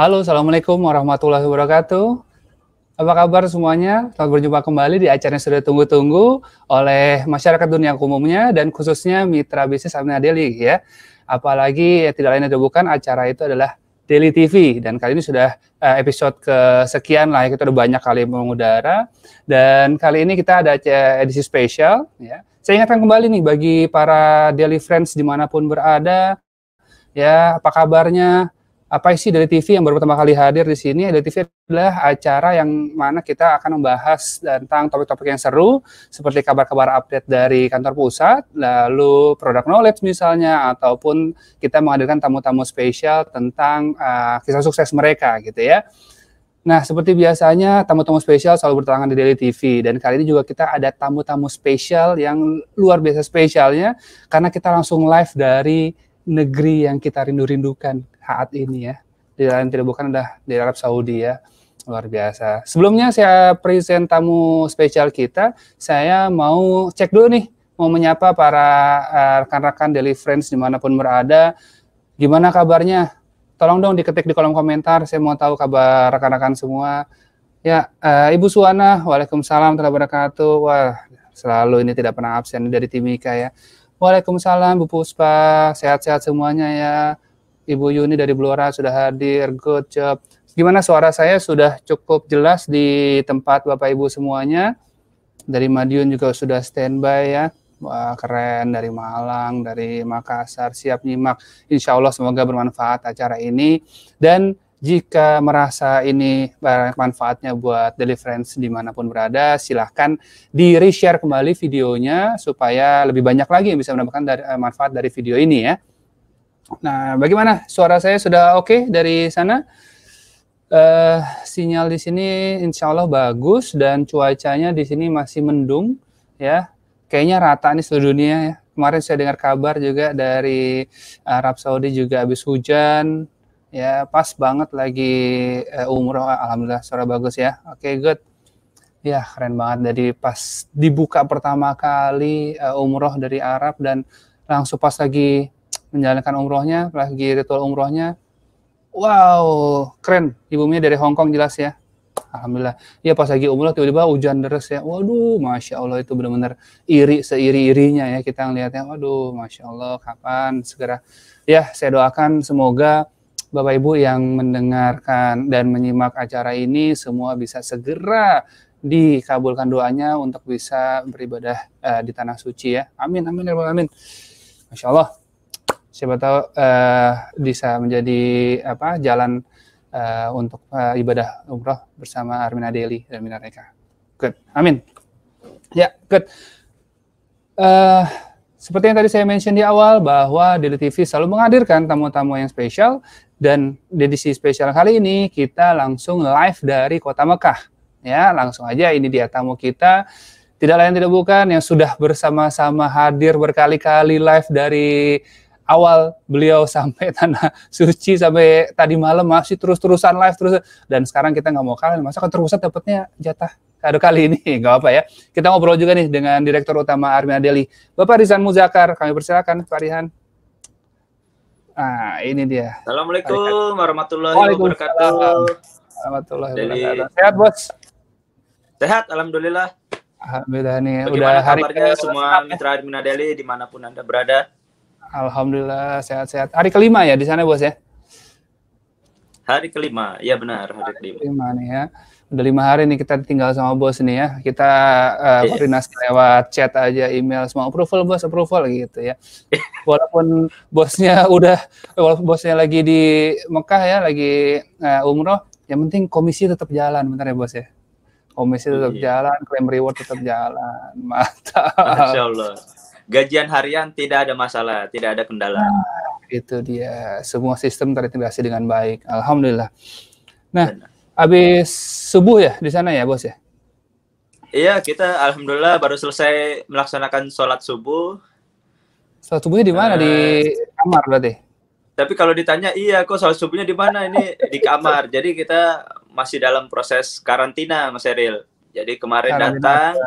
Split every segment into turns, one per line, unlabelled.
Halo, Assalamualaikum warahmatullahi wabarakatuh. Apa kabar semuanya? Selamat berjumpa kembali di acara yang sudah tunggu-tunggu oleh masyarakat dunia umumnya dan khususnya mitra bisnis Amina Deli ya. Apalagi ya, tidak lain dan bukan acara itu adalah Daily TV dan kali ini sudah eh, episode kesekian lah kita udah banyak kali mengudara dan kali ini kita ada edisi spesial ya. Saya ingatkan kembali nih bagi para Daily Friends dimanapun berada ya apa kabarnya apa isi dari TV yang baru pertama kali hadir di sini? Ada TV adalah acara yang mana kita akan membahas tentang topik-topik yang seru seperti kabar-kabar update dari kantor pusat, lalu produk knowledge misalnya ataupun kita menghadirkan tamu-tamu spesial tentang uh, kisah sukses mereka gitu ya. Nah, seperti biasanya tamu-tamu spesial selalu bertangan di Daily TV dan kali ini juga kita ada tamu-tamu spesial yang luar biasa spesialnya karena kita langsung live dari negeri yang kita rindu-rindukan saat ini ya. Di lain tidak bukan dah di Arab Saudi ya. Luar biasa. Sebelumnya saya present tamu spesial kita, saya mau cek dulu nih, mau menyapa para eh, rekan-rekan uh, Daily Friends dimanapun berada. Gimana kabarnya? Tolong dong diketik di kolom komentar, saya mau tahu kabar rekan-rekan semua. Ya, uh, Ibu Suwana, Waalaikumsalam warahmatullahi wabarakatuh. Wah, selalu ini tidak pernah absen dari Timika ya. Waalaikumsalam Bu Puspa, sehat-sehat semuanya ya. Ibu Yuni dari Blora sudah hadir. Good job. Gimana suara saya sudah cukup jelas di tempat Bapak Ibu semuanya? Dari Madiun juga sudah standby ya. Wah, keren dari Malang, dari Makassar, siap nyimak. Insya Allah semoga bermanfaat acara ini. Dan jika merasa ini banyak manfaatnya buat Deliverance dimanapun berada, silahkan di-reshare kembali videonya supaya lebih banyak lagi yang bisa mendapatkan eh, manfaat dari video ini ya. Nah, bagaimana suara saya sudah oke okay dari sana? Uh, sinyal di sini insya Allah bagus dan cuacanya di sini masih mendung ya. Kayaknya rata nih seluruh dunia ya. Kemarin saya dengar kabar juga dari Arab Saudi juga habis hujan ya pas banget lagi uh, umroh alhamdulillah suara bagus ya. Oke, okay, good. Ya keren banget dari pas dibuka pertama kali uh, umroh dari Arab dan langsung pas lagi menjalankan umrohnya, lagi ritual umrohnya. Wow, keren. Ibunya dari Hong Kong jelas ya. Alhamdulillah. Ya pas lagi umroh tiba-tiba hujan deras ya. Waduh, masya Allah itu benar-benar iri seiri-irinya ya kita ngelihatnya. Waduh, masya Allah kapan segera. Ya saya doakan semoga Bapak Ibu yang mendengarkan dan menyimak acara ini semua bisa segera dikabulkan doanya untuk bisa beribadah uh, di tanah suci ya. Amin amin ya amin. Masya Allah siapa tahu uh, bisa menjadi apa jalan uh, untuk uh, ibadah umroh bersama Armina Deli dan Mina Reka. Good. Amin. Ya, yeah, good. Uh, seperti yang tadi saya mention di awal bahwa Deli TV selalu menghadirkan tamu-tamu yang spesial dan di edisi spesial kali ini kita langsung live dari kota Mekah. Ya, langsung aja ini dia tamu kita tidak lain tidak bukan yang sudah bersama-sama hadir berkali-kali live dari awal beliau sampai tanah suci sampai tadi malam masih terus-terusan live terus dan sekarang kita nggak mau kalah masa kan terpusat dapatnya jatah kado kali ini nggak apa ya kita ngobrol juga nih dengan direktur utama Armin Adeli Bapak Rizan Muzakar kami persilakan Pak Rihan nah ini dia
Assalamualaikum warahmatullahi wabarakatuh
warahmatullahi wabarakatuh sehat bos
sehat alhamdulillah
Alhamdulillah nih Bagaimana udah hari kabarnya semua
ya? mitra Armin Deli dimanapun anda berada
Alhamdulillah sehat-sehat. Hari kelima ya di sana bos ya?
Hari kelima, ya benar hari,
hari kelima. nih ya. Udah lima hari nih kita tinggal sama bos nih ya. Kita uh, eh, yes. Iya. lewat chat aja, email, semua approval bos, approval gitu ya. Walaupun bosnya udah, eh, walaupun bosnya lagi di Mekah ya, lagi uh, umroh, yang penting komisi tetap jalan, bentar ya bos ya. Komisi tetap iya. jalan, klaim reward tetap jalan. Mantap.
Masya Allah gajian harian tidak ada masalah, tidak ada kendala.
Nah,
itu dia, semua sistem terintegrasi dengan baik. Alhamdulillah. Nah, Benar. habis subuh ya di sana ya, Bos ya?
Iya, kita alhamdulillah baru selesai melaksanakan sholat subuh.
Sholat subuhnya di mana? Uh, di eh, kamar berarti?
Tapi kalau ditanya, iya kok sholat subuhnya di mana? Ini di kamar. Jadi kita masih dalam proses karantina, Mas Eril. Jadi kemarin datang,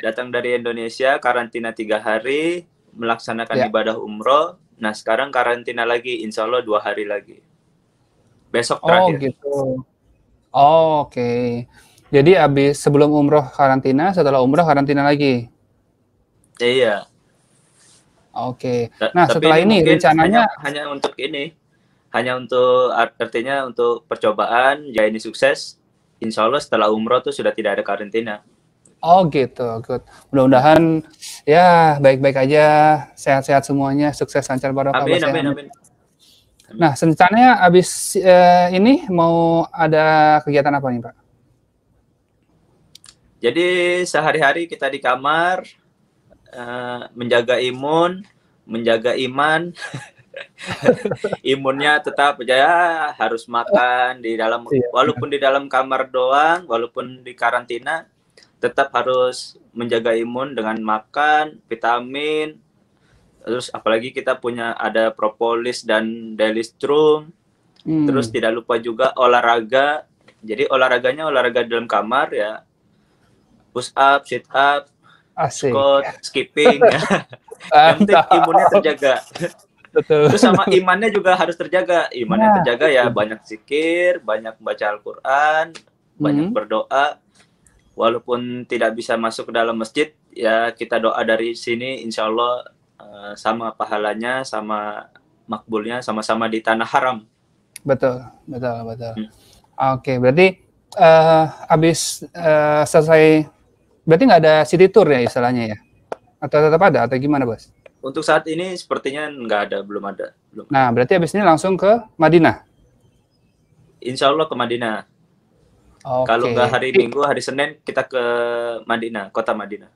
datang dari Indonesia, karantina tiga hari, melaksanakan ya. ibadah umroh. Nah sekarang karantina lagi, insya Allah dua hari lagi.
Besok oh, terakhir. Oh gitu. Oh, Oke. Okay. Jadi abis sebelum umroh karantina, setelah umroh karantina lagi. Iya. Oke. Okay. Nah Tapi setelah ini, ini rencananya
hanya, hanya untuk ini, hanya untuk artinya untuk percobaan. Jika ya ini sukses, insya Allah setelah umroh tuh sudah tidak ada karantina.
Oh gitu, good. Mudah-mudahan ya baik-baik aja, sehat-sehat semuanya, sukses lancar barokah. Amin, amin, amin, amin. Nah, rencananya abis eh, ini mau ada kegiatan apa nih Pak?
Jadi sehari-hari kita di kamar eh, menjaga imun, menjaga iman, imunnya tetap ya harus makan di dalam iya. walaupun di dalam kamar doang walaupun di karantina tetap harus menjaga imun dengan makan vitamin terus apalagi kita punya ada propolis dan delistrum hmm. terus tidak lupa juga olahraga jadi olahraganya olahraga dalam kamar ya push up sit up Asik. squat skipping ya. yang penting imunnya terjaga Betul. Terus sama imannya juga harus terjaga. Imannya nah, terjaga ya banyak zikir, banyak baca Al-Qur'an, hmm. banyak berdoa. Walaupun tidak bisa masuk ke dalam masjid, ya kita doa dari sini insya Allah eh, sama pahalanya, sama makbulnya, sama-sama di tanah haram.
Betul, betul, betul. Hmm. Oke, okay, berarti uh, abis uh, selesai berarti nggak ada city tour ya istilahnya ya? Atau tetap ada atau gimana, Bos?
Untuk saat ini sepertinya nggak ada, belum ada.
Belum. Nah, berarti habis ini langsung ke Madinah?
Insya Allah ke Madinah.
Okay. Kalau nggak
hari Minggu, hari Senin kita ke Madinah, kota Madinah.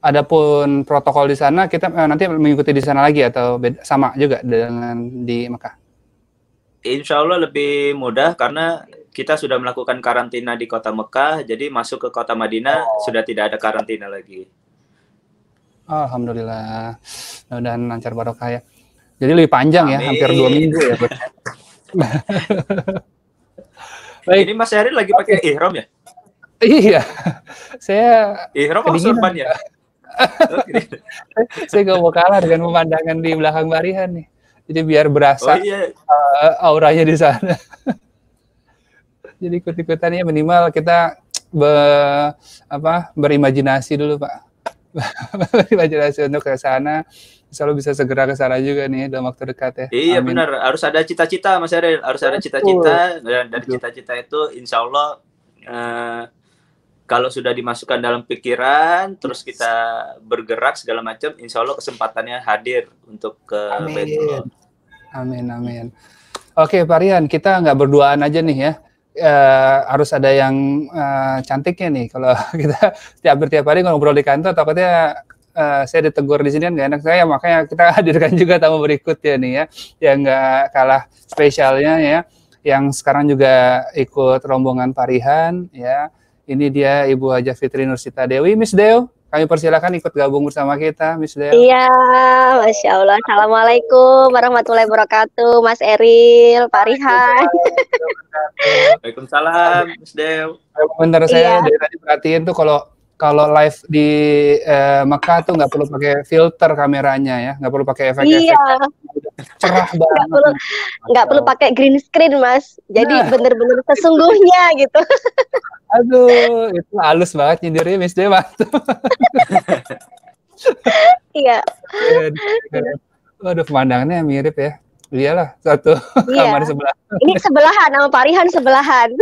Adapun protokol di sana kita eh, nanti mengikuti di sana lagi atau beda, sama juga dengan di Mekah.
Insya Allah lebih mudah karena kita sudah melakukan karantina di kota Mekah, jadi masuk ke kota Madinah oh. sudah tidak ada karantina lagi.
Alhamdulillah. dan lancar barokah ya. Jadi lebih panjang Amin. ya, hampir dua minggu ya. Baik. Ini Mas Heri lagi pakai ihram ya? Iya. Saya
ihram atau
ya? saya gak mau kalah dengan pemandangan di belakang Barihan nih. Jadi biar berasa oh, iya. uh, auranya di sana. Jadi ikut-ikutannya minimal kita be, apa berimajinasi dulu, Pak imajinasi untuk ke sana selalu bisa segera ke sana juga nih dalam waktu dekat ya. Iya Amin. benar,
harus ada cita-cita Mas Ariel, harus ada cita-cita dan dari cita-cita itu insya Allah uh, kalau sudah dimasukkan dalam pikiran, terus kita bergerak segala macam, insya Allah kesempatannya hadir untuk ke Amin. Betul.
Amin, amin. Oke, Pak Rian, kita nggak berduaan aja nih ya uh, harus ada yang uh, cantiknya nih kalau kita tiap bertiap hari ngobrol di kantor takutnya Uh, saya ditegur di sini kan gak enak saya makanya kita hadirkan juga tamu berikut ya nih ya yang nggak kalah spesialnya ya yang sekarang juga ikut rombongan parihan ya ini dia Ibu Haja Fitri Nursita Dewi Miss Dewi. Kami persilakan ikut gabung bersama kita, Miss Del. Iya,
Masya Allah. Assalamualaikum warahmatullahi wabarakatuh, Mas Eril, Pak Rihan.
Waalaikumsalam, Miss Del. Bener, saya iya. dari tadi perhatiin tuh kalau kalau live di eh, Mekah tuh nggak perlu pakai filter kameranya ya, nggak perlu pakai efek-efek.
Iya. Cerah banget. Nggak perlu, gak perlu pakai green screen mas. Jadi nah. bener-bener sesungguhnya gitu.
Aduh, itu halus banget nyindirin Miss Dewa. iya. Waduh, pemandangannya mirip ya. Iyalah, satu iya. kamar sebelah.
Ini sebelahan sama Parihan sebelahan.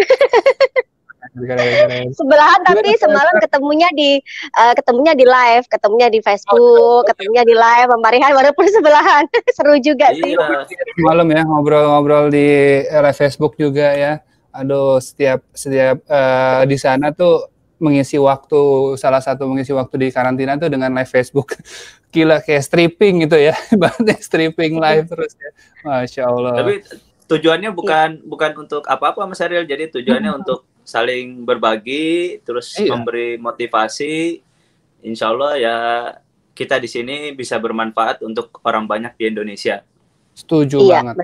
sebelahan tapi semalam ketemunya di uh, ketemunya di live ketemunya di Facebook oh, iya. ketemunya di live memarihan walaupun sebelahan seru juga sih iya.
malam ya ngobrol-ngobrol di live Facebook juga ya aduh setiap setiap uh, di sana tuh mengisi waktu salah satu mengisi waktu di karantina tuh dengan live Facebook gila kayak stripping gitu ya banget stripping live iya. terus ya masya Allah tapi
tujuannya bukan bukan untuk apa apa Mas Ariel jadi tujuannya untuk saling berbagi terus iya. memberi motivasi insya Allah ya kita di sini bisa bermanfaat untuk orang banyak di Indonesia
Setuju
iya, banget.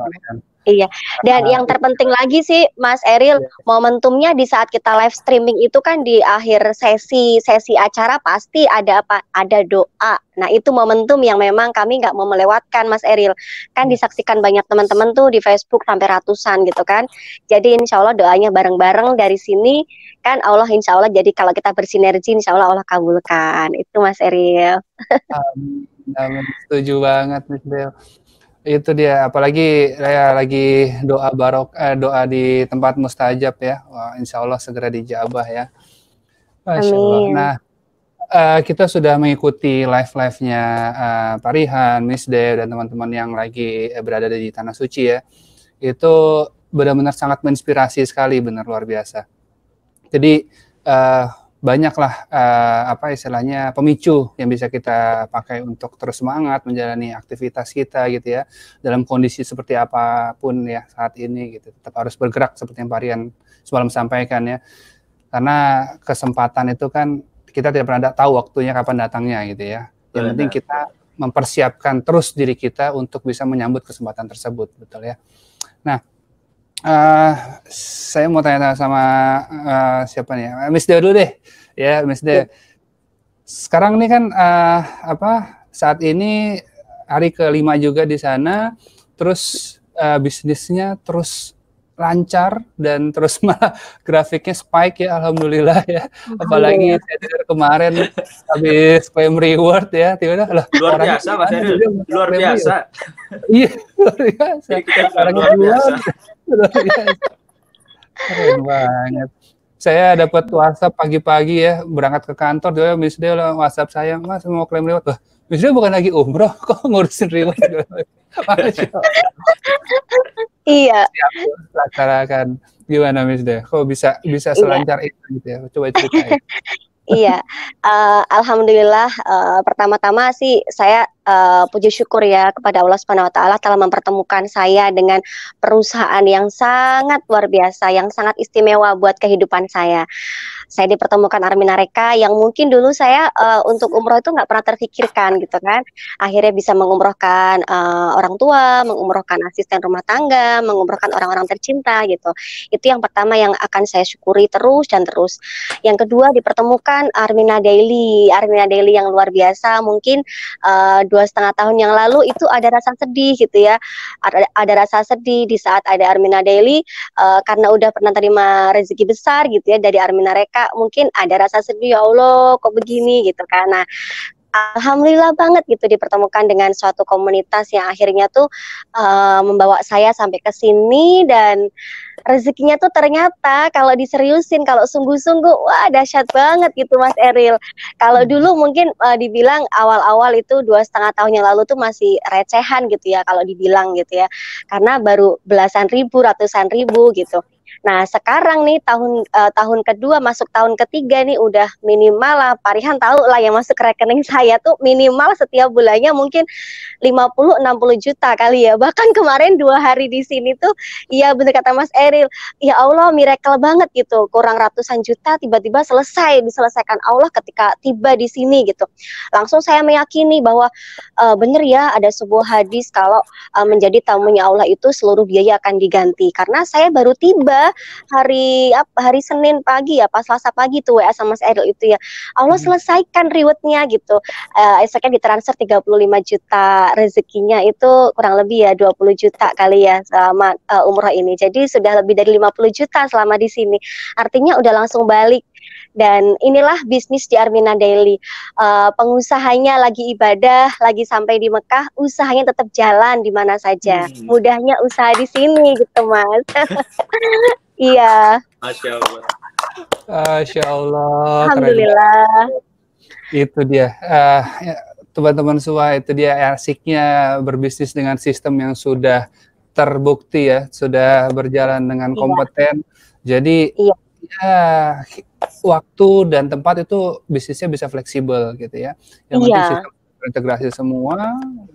Iya. Dan nah, yang terpenting lagi sih Mas Eril, iya. momentumnya di saat kita live streaming itu kan di akhir sesi sesi acara pasti ada apa? Ada doa. Nah, itu momentum yang memang kami nggak mau melewatkan Mas Eril. Kan iya. disaksikan banyak teman-teman tuh di Facebook sampai ratusan gitu kan. Jadi insya Allah doanya bareng-bareng dari sini kan Allah insya Allah jadi kalau kita bersinergi insya Allah Allah kabulkan. Itu Mas Eril.
Amin. Amin. Setuju banget Mas Eril itu dia apalagi saya lagi doa barok eh, doa di tempat mustajab ya Wah, insya Allah segera dijabah ya Masya Allah. nah uh, kita sudah mengikuti live live nya uh, eh, Parihan Miss Dev dan teman-teman yang lagi uh, berada di tanah suci ya itu benar-benar sangat menginspirasi sekali benar luar biasa jadi uh, banyaklah uh, apa istilahnya pemicu yang bisa kita pakai untuk terus semangat menjalani aktivitas kita gitu ya dalam kondisi seperti apapun ya saat ini gitu tetap harus bergerak seperti yang varian semalam sampaikan ya karena kesempatan itu kan kita tidak pernah tahu waktunya kapan datangnya gitu ya yang penting kita mempersiapkan terus diri kita untuk bisa menyambut kesempatan tersebut betul ya nah uh, saya mau tanya sama uh, siapa nih? Ya? Miss Deo dulu deh. Ya, yeah, Miss Deo. Sekarang ini kan uh, apa? Saat ini hari kelima juga di sana, terus uh, bisnisnya terus lancar dan terus malah grafiknya spike ya alhamdulillah ya apalagi oh. kemarin habis claim reward ya tiba-tiba lah luar biasa mas luar biasa iya luar
biasa orang luar biasa
keren banget saya dapat WhatsApp pagi-pagi ya berangkat ke kantor dia Miss Dia WhatsApp saya Mas mau klaim reward loh Miss Dia bukan lagi umroh kok ngurusin reward Iya. Laksanakan. Gimana Miss Deh? Kok bisa bisa iya. selancar iya. itu gitu ya? Coba ceritain.
iya. Uh, Alhamdulillah. Uh, pertama-tama sih saya uh, puji syukur ya kepada Allah Subhanahu wa taala telah mempertemukan saya dengan perusahaan yang sangat luar biasa, yang sangat istimewa buat kehidupan saya. Saya dipertemukan Armina Reka yang mungkin dulu saya uh, untuk umroh itu nggak pernah terfikirkan gitu kan. Akhirnya bisa mengumrohkan uh, orang tua, mengumrohkan asisten rumah tangga, mengumrohkan orang-orang tercinta gitu. Itu yang pertama yang akan saya syukuri terus dan terus. Yang kedua dipertemukan Armina Daily, Armina Daily yang luar biasa mungkin uh, dua setengah tahun yang lalu itu ada rasa sedih gitu ya ada, ada rasa sedih di saat ada Armina Daily uh, karena udah pernah terima rezeki besar gitu ya dari Armina Reka mungkin ada rasa sedih ya Allah kok begini gitu karena alhamdulillah banget gitu dipertemukan dengan suatu komunitas yang akhirnya tuh uh, membawa saya sampai ke sini dan rezekinya tuh ternyata kalau diseriusin kalau sungguh-sungguh wah dahsyat banget gitu Mas Eril. Kalau hmm. dulu mungkin uh, dibilang awal-awal itu dua setengah tahun yang lalu tuh masih recehan gitu ya kalau dibilang gitu ya karena baru belasan ribu ratusan ribu gitu. Nah, sekarang nih tahun uh, tahun kedua masuk tahun ketiga nih udah minimal lah Parihan tahu lah yang masuk rekening saya tuh minimal setiap bulannya mungkin 50 60 juta kali ya. Bahkan kemarin dua hari di sini tuh ya bener kata Mas Eril, ya Allah miracle banget gitu. Kurang ratusan juta tiba-tiba selesai diselesaikan Allah ketika tiba di sini gitu. Langsung saya meyakini bahwa uh, bener ya ada sebuah hadis kalau uh, menjadi tamunya Allah itu seluruh biaya akan diganti. Karena saya baru tiba hari apa hari Senin pagi ya pas Selasa pagi tuh WA sama Mas Edel itu ya Allah hmm. selesaikan rewardnya gitu uh, esoknya ditransfer 35 juta rezekinya itu kurang lebih ya 20 juta kali ya selama uh, umroh ini jadi sudah lebih dari 50 juta selama di sini artinya udah langsung balik dan inilah bisnis di Armina Daily. Uh, pengusahanya lagi ibadah, lagi sampai di Mekah, usahanya tetap jalan di mana saja. Hmm. Mudahnya usaha di sini gitu, Mas. iya.
Masya
Allah. Alhamdulillah. Itu dia. Uh, ya, teman-teman semua itu dia asiknya berbisnis dengan sistem yang sudah terbukti ya sudah berjalan dengan iya. kompeten iya. jadi iya. ya waktu dan tempat itu bisnisnya bisa fleksibel gitu ya. Yang penting iya. sistem integrasi semua,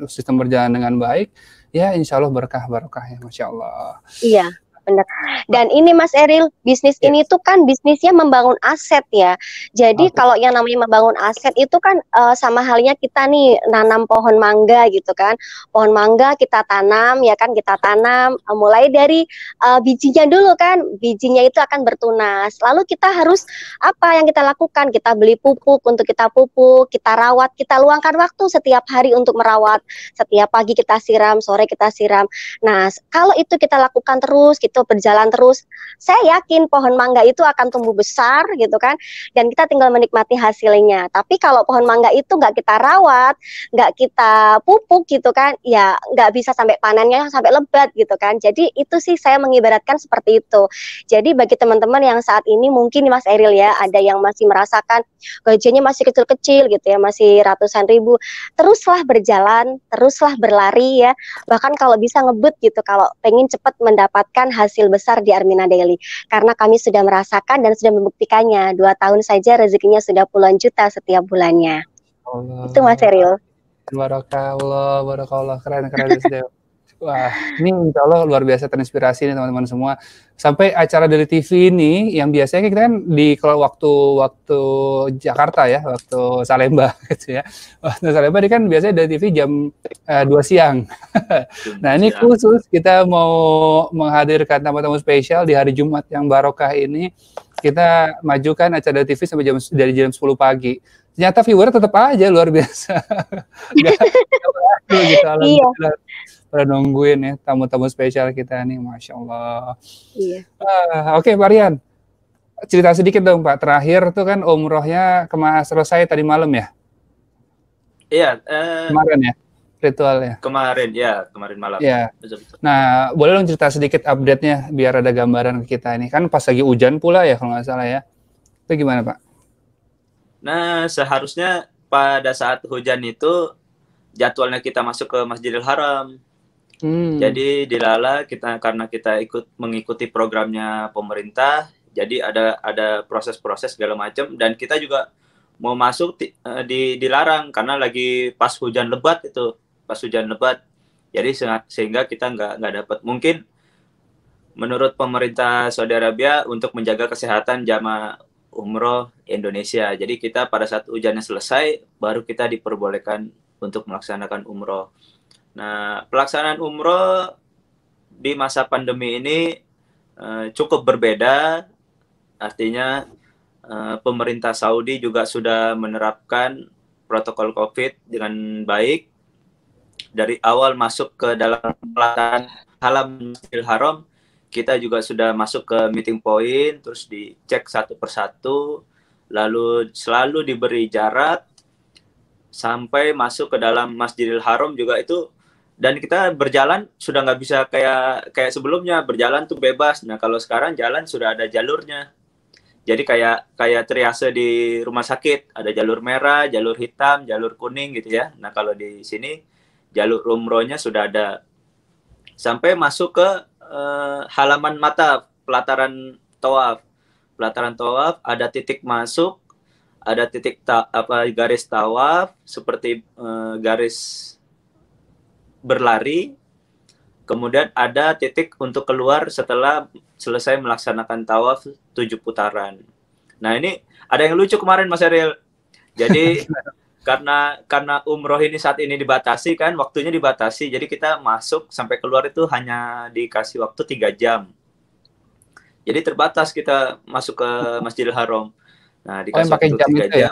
sistem berjalan dengan baik, ya insya Allah berkah barokah ya, masya Allah.
Iya benar. Dan ini Mas Eril, bisnis yes. ini tuh kan bisnisnya membangun aset ya. Jadi okay. kalau yang namanya membangun aset itu kan uh, sama halnya kita nih nanam pohon mangga gitu kan. Pohon mangga kita tanam ya kan kita tanam uh, mulai dari uh, bijinya dulu kan. Bijinya itu akan bertunas. Lalu kita harus apa yang kita lakukan? Kita beli pupuk untuk kita pupuk, kita rawat, kita luangkan waktu setiap hari untuk merawat. Setiap pagi kita siram, sore kita siram. Nah, kalau itu kita lakukan terus, kita itu berjalan terus, saya yakin pohon mangga itu akan tumbuh besar gitu kan, dan kita tinggal menikmati hasilnya. Tapi kalau pohon mangga itu nggak kita rawat, nggak kita pupuk gitu kan, ya nggak bisa sampai panennya sampai lebat gitu kan. Jadi itu sih saya mengibaratkan seperti itu. Jadi bagi teman-teman yang saat ini mungkin Mas Eril ya, ada yang masih merasakan gajinya masih kecil-kecil gitu ya, masih ratusan ribu, teruslah berjalan, teruslah berlari ya. Bahkan kalau bisa ngebut gitu, kalau pengen cepat mendapatkan hasil hasil besar di Armina Daily karena kami sudah merasakan dan sudah membuktikannya. Dua tahun saja rezekinya sudah puluhan juta setiap bulannya.
Allah. Itu Mas Eril. Barakallah, barakallah, keren keren Wah, ini insya Allah luar biasa terinspirasi nih teman-teman semua. Sampai acara dari TV ini yang biasanya kita kan di kalau waktu waktu Jakarta ya, waktu Salemba gitu ya. Waktu Salemba ini kan biasanya dari TV jam eh, dua 2 siang. nah, ini iya. khusus kita mau menghadirkan teman-teman spesial di hari Jumat yang barokah ini. Kita majukan acara dari TV sampai jam dari jam 10 pagi ternyata viewer tetap aja luar biasa. gak,
gitu, iya.
Udah nungguin ya tamu-tamu spesial kita nih, masya Allah. Iya. Uh, Oke, okay, Varian, cerita sedikit dong Pak. Terakhir tuh kan umrohnya kemarin selesai tadi malam ya?
Iya. Uh, kemarin
ya ritualnya.
Kemarin ya, kemarin malam. Ya.
Nah, boleh dong cerita sedikit update-nya biar ada gambaran ke kita ini. Kan pas lagi hujan pula ya kalau nggak salah ya. Itu gimana Pak?
Nah, seharusnya pada saat hujan itu jadwalnya kita masuk ke Masjidil Haram. Hmm. Jadi di Lala kita karena kita ikut mengikuti programnya pemerintah, jadi ada ada proses-proses segala macam dan kita juga mau masuk di, eh, di dilarang karena lagi pas hujan lebat itu, pas hujan lebat. Jadi sehingga kita nggak nggak dapat mungkin menurut pemerintah Saudi Arabia untuk menjaga kesehatan jamaah umroh Indonesia. Jadi kita pada saat hujannya selesai, baru kita diperbolehkan untuk melaksanakan umroh. Nah, pelaksanaan umroh di masa pandemi ini uh, cukup berbeda. Artinya uh, pemerintah Saudi juga sudah menerapkan protokol COVID dengan baik dari awal masuk ke dalam pelaksanaan halam Masjidil Haram kita juga sudah masuk ke meeting point, terus dicek satu persatu, lalu selalu diberi jarak sampai masuk ke dalam Masjidil Haram juga itu dan kita berjalan sudah nggak bisa kayak kayak sebelumnya berjalan tuh bebas. Nah kalau sekarang jalan sudah ada jalurnya. Jadi kayak kayak triase di rumah sakit ada jalur merah, jalur hitam, jalur kuning gitu ya. Nah kalau di sini jalur umrohnya sudah ada sampai masuk ke uh, halaman mata pelataran tawaf. Pelataran tawaf ada titik masuk, ada titik ta apa garis tawaf seperti uh, garis berlari. Kemudian ada titik untuk keluar setelah selesai melaksanakan tawaf tujuh putaran. Nah ini ada yang lucu kemarin Mas Ariel. Jadi karena karena umroh ini saat ini dibatasi kan waktunya dibatasi jadi kita masuk sampai keluar itu hanya dikasih waktu tiga jam jadi terbatas kita masuk ke Masjidil Haram nah oh, dikasih oh, waktu tiga ya? jam, jam. Ya?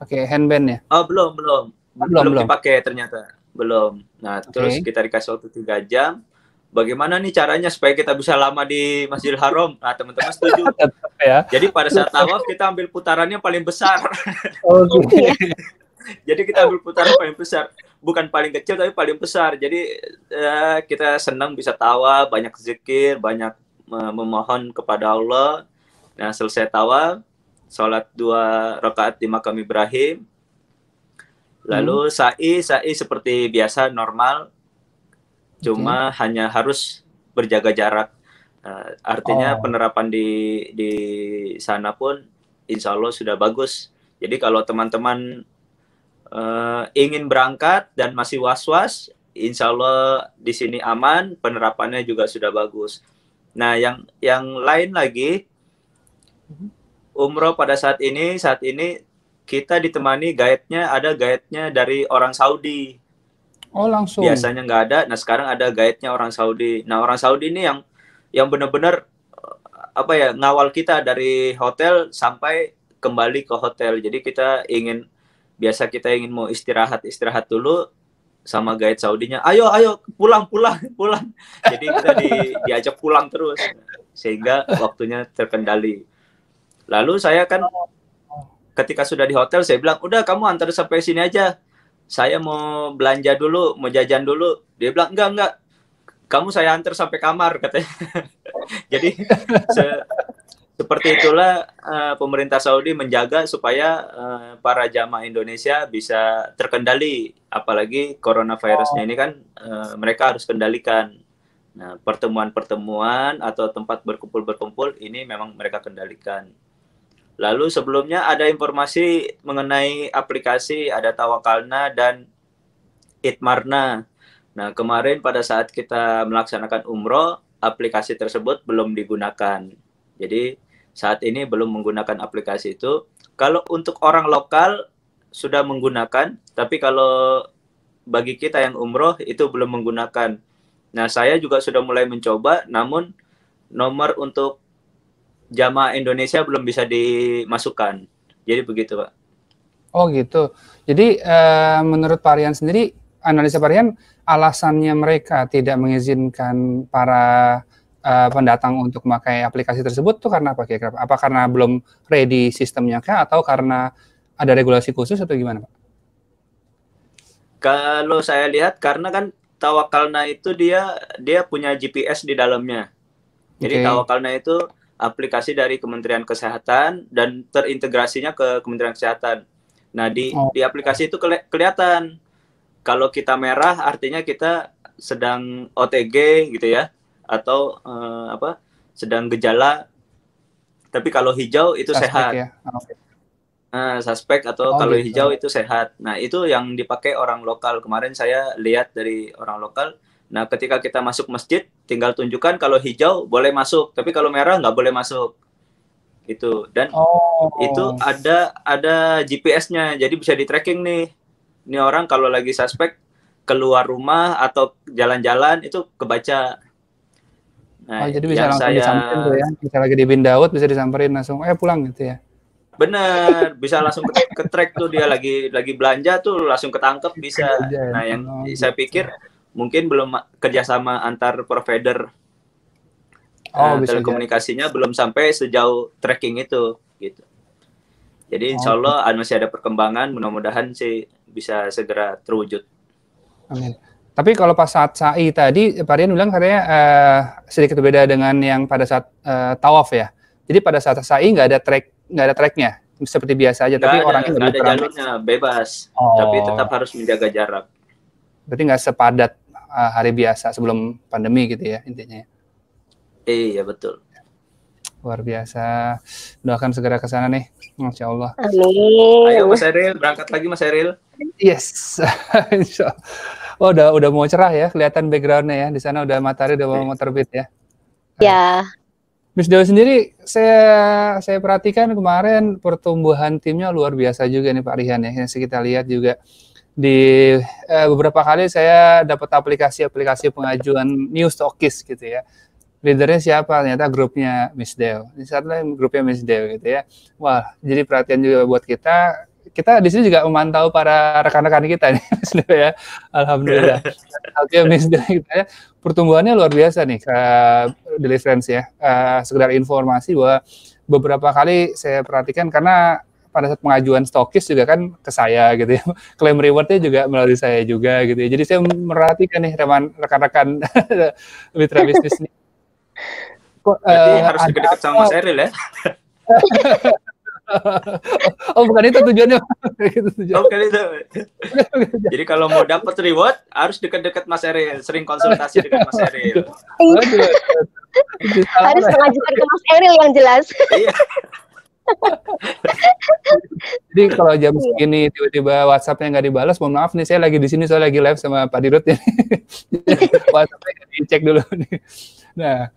pakai handband ya
oh belum belum belum, belum dipakai ternyata belum nah okay. terus kita dikasih waktu tiga jam bagaimana nih caranya supaya kita bisa lama di Masjidil Haram? Nah, teman-teman setuju.
ya. Jadi pada saat tawaf
kita ambil putarannya paling besar.
Oh, okay. Gitu ya.
Jadi kita ambil putaran paling besar, bukan paling kecil tapi paling besar. Jadi eh, kita senang bisa tawa, banyak zikir, banyak memohon kepada Allah. Nah, selesai tawa, sholat dua rakaat di makam Ibrahim. Lalu hmm. sa'i, sa'i seperti biasa normal cuma okay. hanya harus berjaga jarak. Uh, artinya oh. penerapan di di sana pun insya Allah sudah bagus. Jadi kalau teman-teman uh, ingin berangkat dan masih was-was, insya Allah di sini aman, penerapannya juga sudah bagus. Nah, yang yang lain lagi, umroh pada saat ini, saat ini kita ditemani guide-nya, ada guide-nya dari orang Saudi.
Oh langsung. Biasanya
nggak ada. Nah sekarang ada guide-nya orang Saudi. Nah orang Saudi ini yang yang benar-benar eh, apa ya ngawal kita dari hotel sampai kembali ke hotel. Jadi kita ingin biasa kita ingin mau istirahat istirahat dulu sama guide Saudinya. Ayo ayo pulang pulang pulang. Jadi kita di, diajak pulang terus sehingga waktunya terkendali. Lalu saya kan ketika sudah di hotel saya bilang udah kamu antar sampai sini aja saya mau belanja dulu, mau jajan dulu. Dia bilang, enggak, enggak. Kamu saya antar sampai kamar, katanya. Jadi, se seperti itulah uh, pemerintah Saudi menjaga supaya uh, para jamaah Indonesia bisa terkendali. Apalagi coronavirusnya ini kan uh, mereka harus kendalikan. Nah, pertemuan-pertemuan atau tempat berkumpul-berkumpul ini memang mereka kendalikan. Lalu sebelumnya ada informasi mengenai aplikasi ada Tawakalna dan Itmarna. Nah, kemarin pada saat kita melaksanakan umroh, aplikasi tersebut belum digunakan. Jadi, saat ini belum menggunakan aplikasi itu. Kalau untuk orang lokal sudah menggunakan, tapi kalau bagi kita yang umroh itu belum menggunakan. Nah, saya juga sudah mulai mencoba, namun nomor untuk jamaah Indonesia belum bisa dimasukkan. Jadi begitu, Pak.
Oh gitu. Jadi uh, menurut Pak sendiri, analisa Pak alasannya mereka tidak mengizinkan para uh, pendatang untuk memakai aplikasi tersebut tuh karena apa kira Apa karena belum ready sistemnya kah? Atau karena ada regulasi khusus atau gimana Pak?
Kalau saya lihat karena kan tawakalna itu dia dia punya GPS di dalamnya.
Jadi okay. tawakalna
itu aplikasi dari Kementerian Kesehatan dan terintegrasinya ke Kementerian Kesehatan. Nah, di oh. di aplikasi itu keli kelihatan kalau kita merah artinya kita sedang OTG gitu ya atau eh, apa sedang gejala. Tapi kalau hijau itu suspek sehat. Ya. Ah, nah, suspek atau oh, kalau gitu. hijau itu sehat. Nah, itu yang dipakai orang lokal. Kemarin saya lihat dari orang lokal Nah, ketika kita masuk masjid, tinggal tunjukkan kalau hijau boleh masuk, tapi kalau merah nggak boleh masuk. Itu dan oh. itu ada ada GPS-nya, jadi bisa di tracking nih. Ini orang kalau lagi suspek keluar rumah atau jalan-jalan itu kebaca.
Nah, oh, jadi bisa langsung saya... disamperin tuh ya. Bisa lagi di bin Daud bisa disamperin langsung, eh pulang gitu ya.
Bener, bisa langsung ke, track tuh dia lagi lagi belanja tuh langsung ketangkep bisa. Iya, iya. Nah, yang oh, saya gitu. pikir mungkin belum kerjasama antar provider
oh, uh, telekomunikasinya
jadi. belum sampai sejauh tracking itu gitu. Jadi oh, insya Allah masih ada perkembangan, mudah-mudahan sih bisa segera terwujud.
Amin. Tapi kalau pas saat sa'i tadi, Pak Rian bilang katanya uh, sedikit berbeda dengan yang pada saat uh, tawaf ya. Jadi pada saat sa'i nggak ada track nggak ada tracknya, seperti biasa aja. Gak tapi ada, orangnya nggak ada jalurnya,
bebas. Oh. Tapi tetap harus menjaga jarak.
Berarti nggak sepadat uh, hari biasa sebelum pandemi gitu ya
intinya. Ya. Iya betul.
Luar biasa. Doakan segera ke sana nih, Masya Allah. Halo. Ayo Mas
Eril, berangkat lagi Mas Eril.
Yes, Insya Allah. Oh, udah udah mau cerah ya, kelihatan backgroundnya ya. Di sana udah matahari udah mau iya. terbit ya. Ya. Miss Dewi sendiri, saya saya perhatikan kemarin pertumbuhan timnya luar biasa juga nih Pak Rihan ya. Yang kita lihat juga di eh, beberapa kali saya dapat aplikasi-aplikasi pengajuan news talkies gitu ya leadernya siapa ternyata grupnya Miss Dale. di grupnya Miss Dale gitu ya wah jadi perhatian juga buat kita kita di sini juga memantau para rekan-rekan kita nih Miss Dale ya alhamdulillah oke Miss Dale gitu ya pertumbuhannya luar biasa nih ke deliverance ya uh, sekedar informasi bahwa beberapa kali saya perhatikan karena pada saat pengajuan stokis juga kan ke saya gitu ya. Klaim rewardnya juga melalui saya juga gitu ya. Jadi saya merhatikan nih rekan-rekan mitra bisnis ini. Jadi uh, eh, harus deket dekat sama Mas Eril ya. oh bukan itu tujuannya. itu tujuan. Oke oh, itu.
Jadi kalau mau dapat reward harus dekat-dekat Mas Eril, sering konsultasi dengan
Mas Eril.
harus mengajukan ke Mas Eril yang jelas. Iya.
Jadi kalau jam iya. segini tiba-tiba WhatsAppnya nggak dibalas, mohon maaf nih saya lagi di sini soalnya lagi live sama Pak Dirut ya. WhatsAppnya nggak dicek dulu nih. Nah,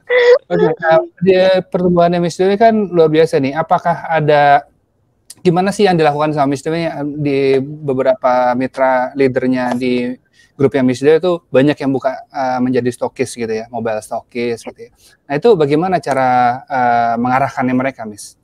oke. Okay. Nah, dia, pertumbuhan Miss Dewi kan luar biasa nih. Apakah ada gimana sih yang dilakukan sama Miss Dewi di beberapa mitra leadernya di grup Miss Dewi itu banyak yang buka uh, menjadi stokis gitu ya, mobile stokis gitu ya. Nah, itu bagaimana cara uh, mengarahkannya mereka, Miss?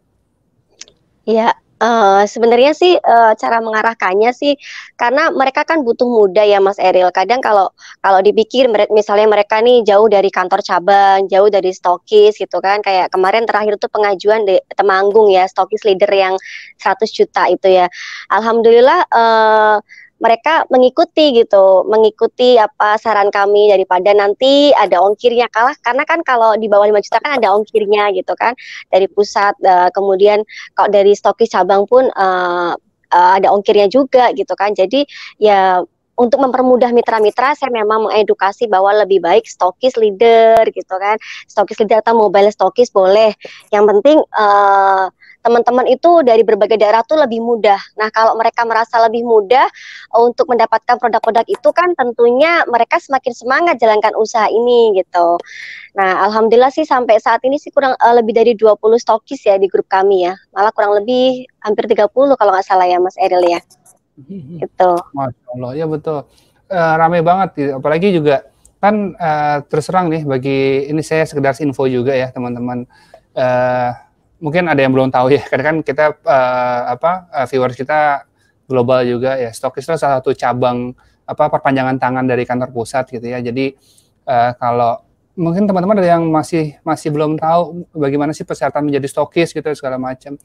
Ya, Uh, sebenarnya sih uh, cara mengarahkannya sih karena mereka kan butuh muda ya Mas Eril. Kadang kalau kalau dipikir misalnya mereka nih jauh dari kantor cabang, jauh dari stokis gitu kan. Kayak kemarin terakhir tuh pengajuan di Temanggung ya, stokis leader yang 100 juta itu ya. Alhamdulillah uh, mereka mengikuti gitu, mengikuti apa saran kami daripada nanti ada ongkirnya kalah karena kan kalau di bawah 5 juta kan ada ongkirnya gitu kan dari pusat uh, kemudian kalau dari stokis cabang pun uh, uh, ada ongkirnya juga gitu kan. Jadi ya untuk mempermudah mitra-mitra saya memang mengedukasi bahwa lebih baik stokis leader gitu kan. Stokis leader atau mobile stokis boleh. Yang penting uh, teman-teman itu dari berbagai daerah tuh lebih mudah. Nah, kalau mereka merasa lebih mudah eh, untuk mendapatkan produk-produk itu kan tentunya mereka semakin semangat jalankan usaha ini gitu. Nah, alhamdulillah sih sampai saat ini sih kurang uh, lebih dari 20 stokis ya di grup kami ya. Malah kurang lebih hampir 30 kalau nggak salah ya Mas Eril ya.
Gitu. Masya Allah, ya betul. Uh, rame banget gitu. Apalagi juga kan uh, terus nih bagi ini saya sekedar info juga ya teman-teman. Uh, mungkin ada yang belum tahu ya karena kan kita uh, apa uh, viewers kita global juga ya stokis itu salah satu cabang apa perpanjangan tangan dari kantor pusat gitu ya jadi uh, kalau mungkin teman-teman ada yang masih masih belum tahu bagaimana sih persyaratan menjadi stokis gitu segala macam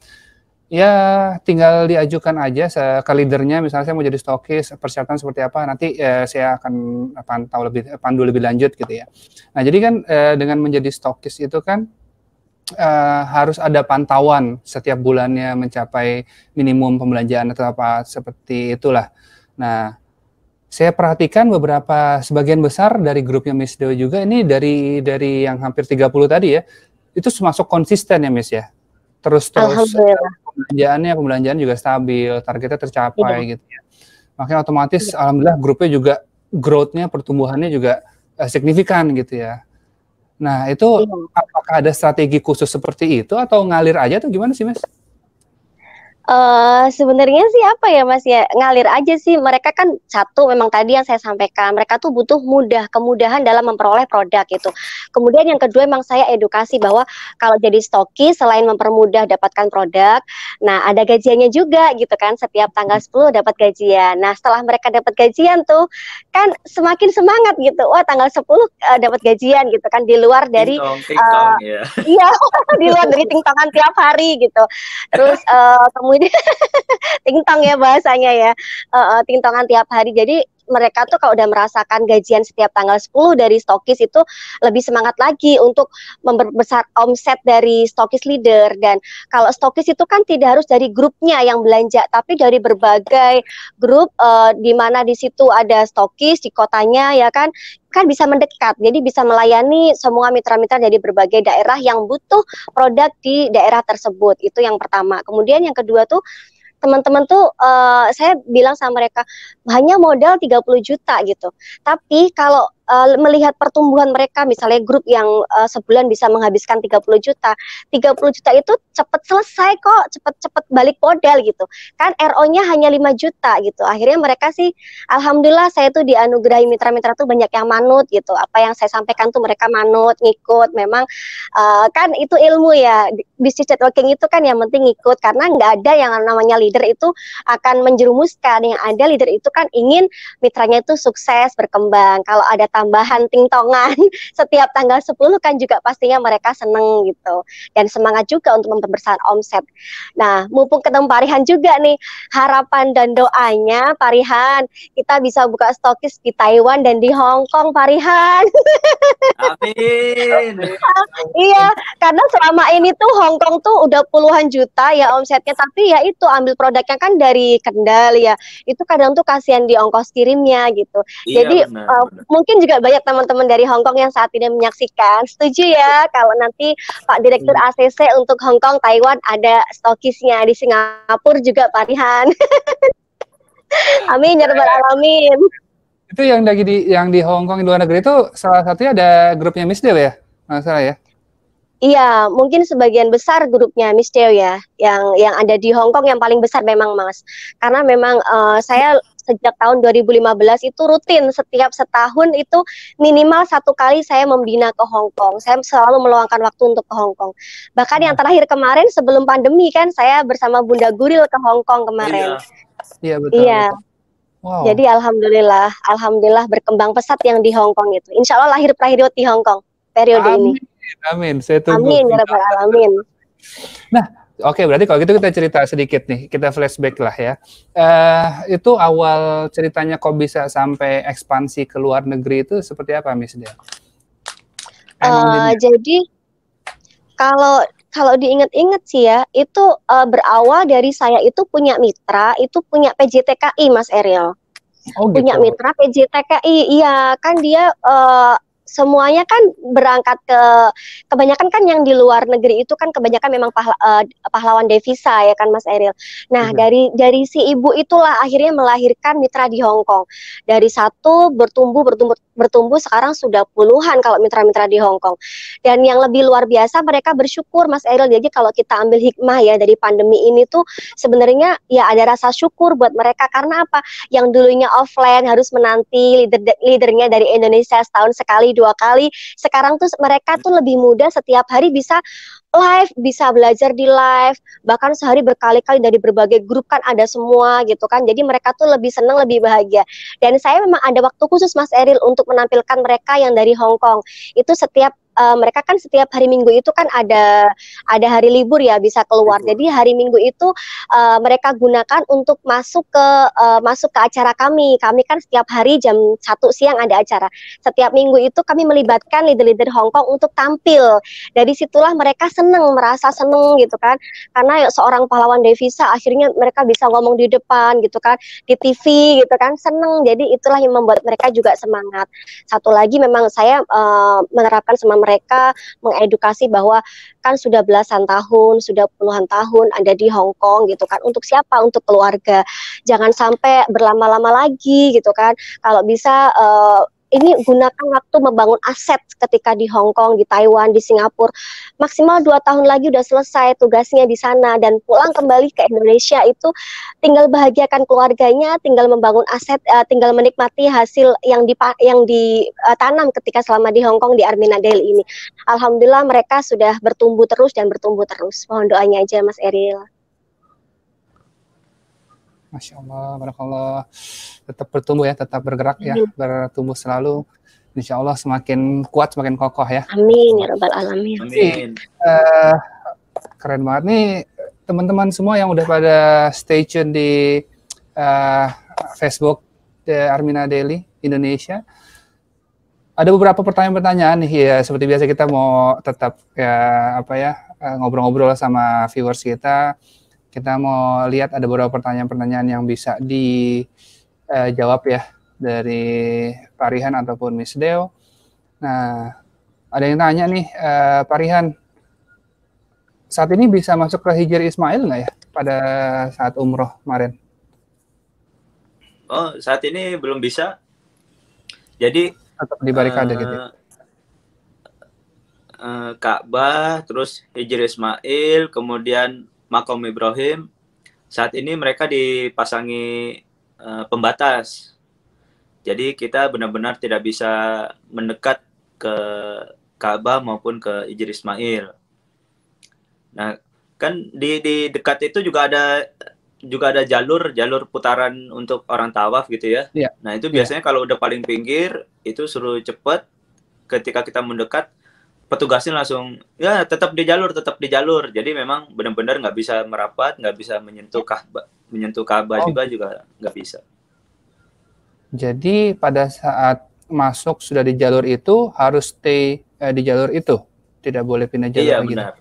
ya tinggal diajukan aja ke leadernya misalnya saya mau jadi stokis persyaratan seperti apa nanti eh, saya akan pantau lebih pandu lebih lanjut gitu ya nah jadi kan eh, dengan menjadi stokis itu kan uh, harus ada pantauan setiap bulannya mencapai minimum pembelanjaan atau apa seperti itulah. Nah, saya perhatikan beberapa sebagian besar dari grupnya Miss Dewa juga ini dari dari yang hampir 30 tadi ya. Itu termasuk konsisten ya Miss ya. Terus terus pembelanjaannya pembelanjaan juga stabil, targetnya tercapai Tidak. gitu ya. Makanya otomatis Tidak. alhamdulillah grupnya juga growth-nya pertumbuhannya juga eh, signifikan gitu ya. Nah, itu apakah ada strategi khusus seperti itu atau ngalir aja atau gimana sih, Mas?
Eh, sebenarnya sih apa ya mas ya ngalir aja sih mereka kan satu memang tadi yang saya sampaikan mereka tuh butuh mudah kemudahan dalam memperoleh produk itu kemudian yang kedua memang saya edukasi bahwa kalau jadi stoki selain mempermudah dapatkan produk nah ada gajiannya juga gitu kan setiap tanggal 10 dapat gajian nah setelah mereka dapat gajian tuh kan semakin semangat gitu wah tanggal 10 uh, eh, dapat gajian gitu kan di luar dari eh, iya, iya di luar dari tingtongan tiap hari gitu terus uh, ini tingtong ya bahasanya ya uh, uh, tingtongan tiap hari jadi mereka tuh kalau udah merasakan gajian setiap tanggal 10 dari stokis itu lebih semangat lagi untuk memperbesar omset dari stokis leader dan kalau stokis itu kan tidak harus dari grupnya yang belanja tapi dari berbagai grup uh, di mana di situ ada stokis di kotanya ya kan kan bisa mendekat, jadi bisa melayani semua mitra-mitra dari berbagai daerah yang butuh produk di daerah tersebut. Itu yang pertama. Kemudian yang kedua tuh teman-teman tuh uh, saya bilang sama mereka hanya modal 30 juta gitu. Tapi kalau uh, melihat pertumbuhan mereka misalnya grup yang uh, sebulan bisa menghabiskan 30 juta 30 juta itu cepat selesai kok cepat-cepat balik modal gitu kan RO-nya hanya 5 juta gitu akhirnya mereka sih alhamdulillah saya tuh dianugerahi mitra-mitra tuh banyak yang manut gitu apa yang saya sampaikan tuh mereka manut ngikut memang uh, kan itu ilmu ya bisnis networking itu kan yang penting ngikut karena nggak ada yang namanya leader itu akan menjerumuskan yang ada leader itu kan ingin mitranya itu sukses berkembang kalau ada tambahan tingtongan setiap tanggal 10 kan juga pastinya mereka seneng gitu dan semangat juga untuk memperbesar omset. Nah, mumpung ketemu Parihan juga nih, harapan dan doanya Parihan kita bisa buka stokis di Taiwan dan di Hong Kong Parihan.
Amin.
iya, karena selama ini tuh Hong Kong tuh udah puluhan juta ya omsetnya, tapi ya itu ambil produknya kan dari Kendal ya. Itu kadang tuh kasihan di ongkos kirimnya gitu. Iya, Jadi uh, mungkin juga juga banyak teman-teman dari Hong Kong yang saat ini menyaksikan. Setuju ya kalau nanti Pak Direktur hmm. ACC untuk Hong Kong, Taiwan ada stokisnya di Singapura juga Pak Rihan. amin ya alamin.
Itu yang lagi di yang di Hong Kong di luar negeri itu salah satunya ada grupnya Miss Dew ya? Masalah ya?
Iya, mungkin sebagian besar grupnya Miss ya, yang yang ada di Hong Kong yang paling besar memang Mas. Karena memang uh, saya sejak tahun 2015 itu rutin setiap setahun itu minimal satu kali saya membina ke Hong Kong. Saya selalu meluangkan waktu untuk ke Hong Kong. Bahkan yang iya. terakhir kemarin sebelum pandemi kan saya bersama Bunda Guril ke Hong Kong kemarin.
Iya, iya betul. Iya. Wow. Jadi
alhamdulillah, alhamdulillah berkembang pesat yang di Hong Kong itu. Insya Allah lahir prahidup di Hong Kong periode amin, ini.
Amin, saya tunggu. Amin, ya
alamin.
Nah, Oke, berarti kalau gitu kita cerita sedikit nih, kita flashback lah ya. Uh, itu awal ceritanya kok bisa sampai ekspansi ke luar negeri itu seperti apa, Miss eh, Dia?
Uh, jadi kalau kalau diingat-ingat sih ya, itu uh, berawal dari saya itu punya mitra, itu punya PJTKI, Mas Ariel.
Oh, punya gitu. mitra
PJTKI, iya kan dia uh, semuanya kan berangkat ke kebanyakan kan yang di luar negeri itu kan kebanyakan memang pahla, uh, eh, pahlawan devisa ya kan Mas Eril. Nah, hmm. dari dari si ibu itulah akhirnya melahirkan mitra di Hong Kong. Dari satu bertumbuh bertumbuh bertumbuh sekarang sudah puluhan kalau mitra-mitra di Hong Kong. Dan yang lebih luar biasa mereka bersyukur Mas Eril jadi kalau kita ambil hikmah ya dari pandemi ini tuh sebenarnya ya ada rasa syukur buat mereka karena apa? Yang dulunya offline harus menanti leader leadernya dari Indonesia setahun sekali, dua kali. Sekarang tuh mereka tuh lebih mudah setiap hari bisa live, bisa belajar di live, bahkan sehari berkali-kali dari berbagai grup kan ada semua gitu kan. Jadi mereka tuh lebih senang, lebih bahagia. Dan saya memang ada waktu khusus Mas Eril untuk menampilkan mereka yang dari Hong Kong. Itu setiap uh, mereka kan setiap hari Minggu itu kan ada ada hari libur ya bisa keluar. Betul. Jadi hari Minggu itu uh, mereka gunakan untuk masuk ke uh, masuk ke acara kami. Kami kan setiap hari jam satu siang ada acara. Setiap minggu itu kami melibatkan leader-leader Hong Kong untuk tampil. Dari situlah mereka seneng, merasa seneng gitu kan. Karena seorang pahlawan devisa akhirnya mereka bisa ngomong di depan gitu kan, di TV gitu kan, seneng. Jadi itulah yang membuat mereka juga semangat. Satu lagi memang saya uh, menerapkan semangat mereka mengedukasi bahwa kan sudah belasan tahun, sudah puluhan tahun ada di Hong Kong gitu kan. Untuk siapa? Untuk keluarga. Jangan sampai berlama-lama lagi gitu kan. Kalau bisa uh, ini gunakan waktu membangun aset ketika di Hong Kong, di Taiwan, di Singapura. Maksimal dua tahun lagi udah selesai tugasnya di sana dan pulang kembali ke Indonesia itu tinggal bahagiakan keluarganya, tinggal membangun aset, uh, tinggal menikmati hasil yang di yang eh, ditanam ketika selama di Hong Kong di Armina Daily ini. Alhamdulillah mereka sudah bertumbuh terus dan bertumbuh terus. Mohon doanya aja Mas Eril.
Masya Allah, barakallah. Tetap bertumbuh ya, tetap bergerak ya, bertumbuh selalu. Insya Allah semakin kuat, semakin kokoh ya. Amin ya Rabbal alamin. Amin. Uh, keren banget nih teman-teman semua yang udah pada stay tune di uh, Facebook The Armina Daily Indonesia. Ada beberapa pertanyaan-pertanyaan nih ya seperti biasa kita mau tetap ya apa ya eh, ngobrol-ngobrol sama viewers kita kita mau lihat ada beberapa pertanyaan-pertanyaan yang bisa dijawab eh, ya dari Parihan ataupun Miss Deo. Nah, ada yang tanya nih, uh, Parihan, saat ini bisa masuk ke Hijri Ismail nggak ya pada saat umroh kemarin?
Oh, saat ini belum bisa. Jadi tetap
di barikade uh, gitu.
Uh, Ka'bah, terus Hijri Ismail, kemudian Makom Ibrahim. Saat ini mereka dipasangi uh, pembatas. Jadi kita benar-benar tidak bisa mendekat ke Ka'bah maupun ke Ijir Ismail. Nah, kan di di dekat itu juga ada juga ada jalur jalur putaran untuk orang tawaf gitu ya. Yeah. Nah, itu iya. biasanya yeah. kalau udah paling pinggir itu suruh cepet ketika kita mendekat petugasnya langsung ya tetap di jalur tetap di jalur jadi memang benar-benar nggak bisa merapat nggak bisa menyentuh kah menyentuh Ka'bah oh. juga juga nggak bisa
jadi pada saat masuk sudah di jalur itu harus stay eh, di jalur itu tidak boleh pindah jalur iya, benar.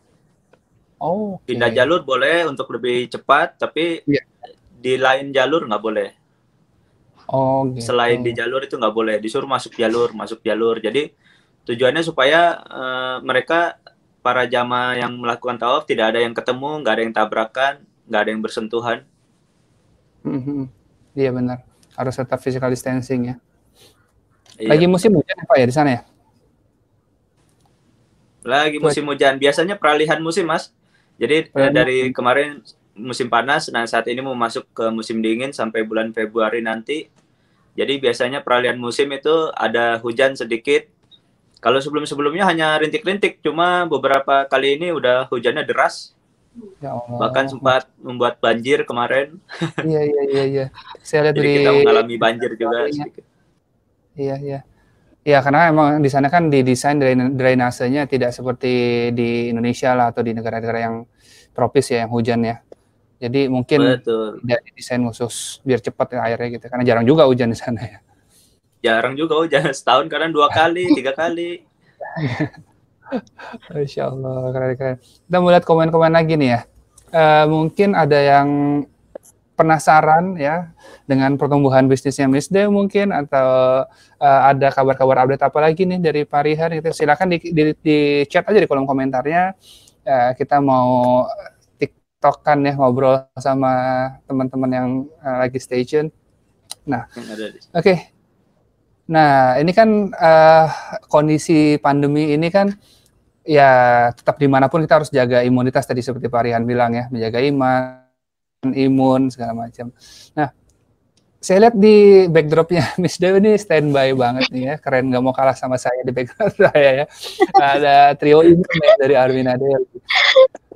oh okay. pindah jalur boleh untuk lebih cepat tapi yeah. di lain jalur nggak boleh oh gitu. selain di jalur itu nggak boleh disuruh masuk jalur masuk jalur jadi Tujuannya supaya uh, mereka para jamaah yang melakukan tawaf tidak ada yang ketemu, nggak ada yang tabrakan, nggak ada yang bersentuhan.
Mhm. Iya mm -hmm. benar, harus tetap physical distancing ya. Iya. Lagi musim hujan apa ya, ya di sana ya?
Lagi musim hujan, biasanya peralihan musim mas. Jadi eh, peralihan. dari kemarin musim panas, dan nah, saat ini mau masuk ke musim dingin sampai bulan Februari nanti. Jadi biasanya peralihan musim itu ada hujan sedikit, kalau sebelum-sebelumnya hanya rintik-rintik, cuma beberapa kali ini udah hujannya deras.
Ya Allah. Bahkan
sempat membuat banjir kemarin.
Iya iya iya iya. Saya lihat Jadi dari kita mengalami
banjir
juga iya. sedikit.
Iya iya. Ya karena emang di sana kan didesain drainasenya tidak seperti di Indonesia lah atau di negara-negara yang tropis ya yang hujan ya. Jadi mungkin Betul. tidak didesain khusus biar cepat ya airnya gitu karena jarang juga hujan di sana ya
jarang juga hujan oh, setahun kadang dua kali tiga kali
Insya Allah keren keren kita mau lihat komen-komen lagi nih ya e, mungkin ada yang penasaran ya dengan pertumbuhan bisnisnya Miss Day mungkin atau uh, ada kabar-kabar update apa lagi nih dari Pak Rihar gitu silakan di, di, di chat aja di kolom komentarnya uh, kita mau tiktokan ya ngobrol sama teman-teman yang uh, lagi stay nah oke okay. Nah, ini kan uh, kondisi pandemi ini kan ya tetap dimanapun kita harus jaga imunitas tadi seperti Pak Rian bilang ya, menjaga iman, imun segala macam. Nah, saya lihat di backdropnya Miss Dewi ini standby banget nih ya, keren gak mau kalah sama saya di background saya ya. Ada trio ini dari Armin Adel.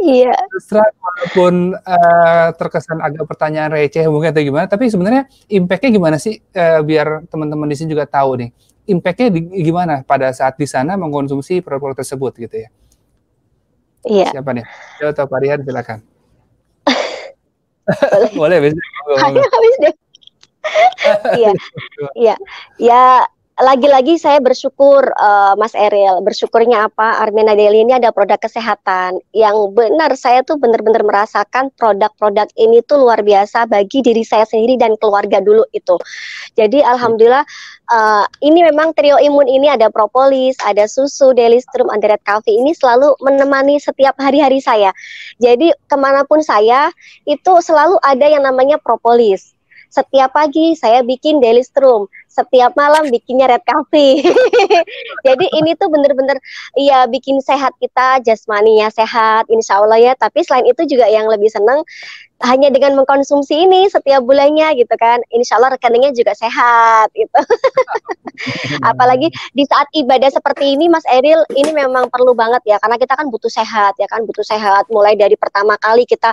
Iya. Terserah walaupun uh, terkesan agak pertanyaan receh mungkin atau gimana, tapi sebenarnya impact-nya gimana sih uh, biar teman-teman di sini juga tahu nih Impact-nya gimana pada saat di sana mengkonsumsi produk-produk tersebut gitu ya. Iya. Siapa nih? Jawa atau Pak Rian silakan. Boleh. Boleh bisa. Habis
deh. Iya. Iya. Ya lagi-lagi saya bersyukur uh, Mas Eril. Bersyukurnya apa? Armina Deli ini ada produk kesehatan yang benar saya tuh benar-benar merasakan produk-produk ini tuh luar biasa bagi diri saya sendiri dan keluarga dulu itu. Jadi alhamdulillah uh, ini memang trio imun ini ada propolis, ada susu, delistrum, and red coffee ini selalu menemani setiap hari-hari saya. Jadi kemanapun saya itu selalu ada yang namanya propolis setiap pagi saya bikin Delistrum, setiap malam bikinnya red coffee. Jadi ini tuh bener-bener ya bikin sehat kita jasmani ya sehat insya Allah ya. Tapi selain itu juga yang lebih seneng hanya dengan mengkonsumsi ini setiap bulannya gitu kan insya Allah rekeningnya juga sehat gitu apalagi di saat ibadah seperti ini Mas Eril ini memang perlu banget ya karena kita kan butuh sehat ya kan butuh sehat mulai dari pertama kali kita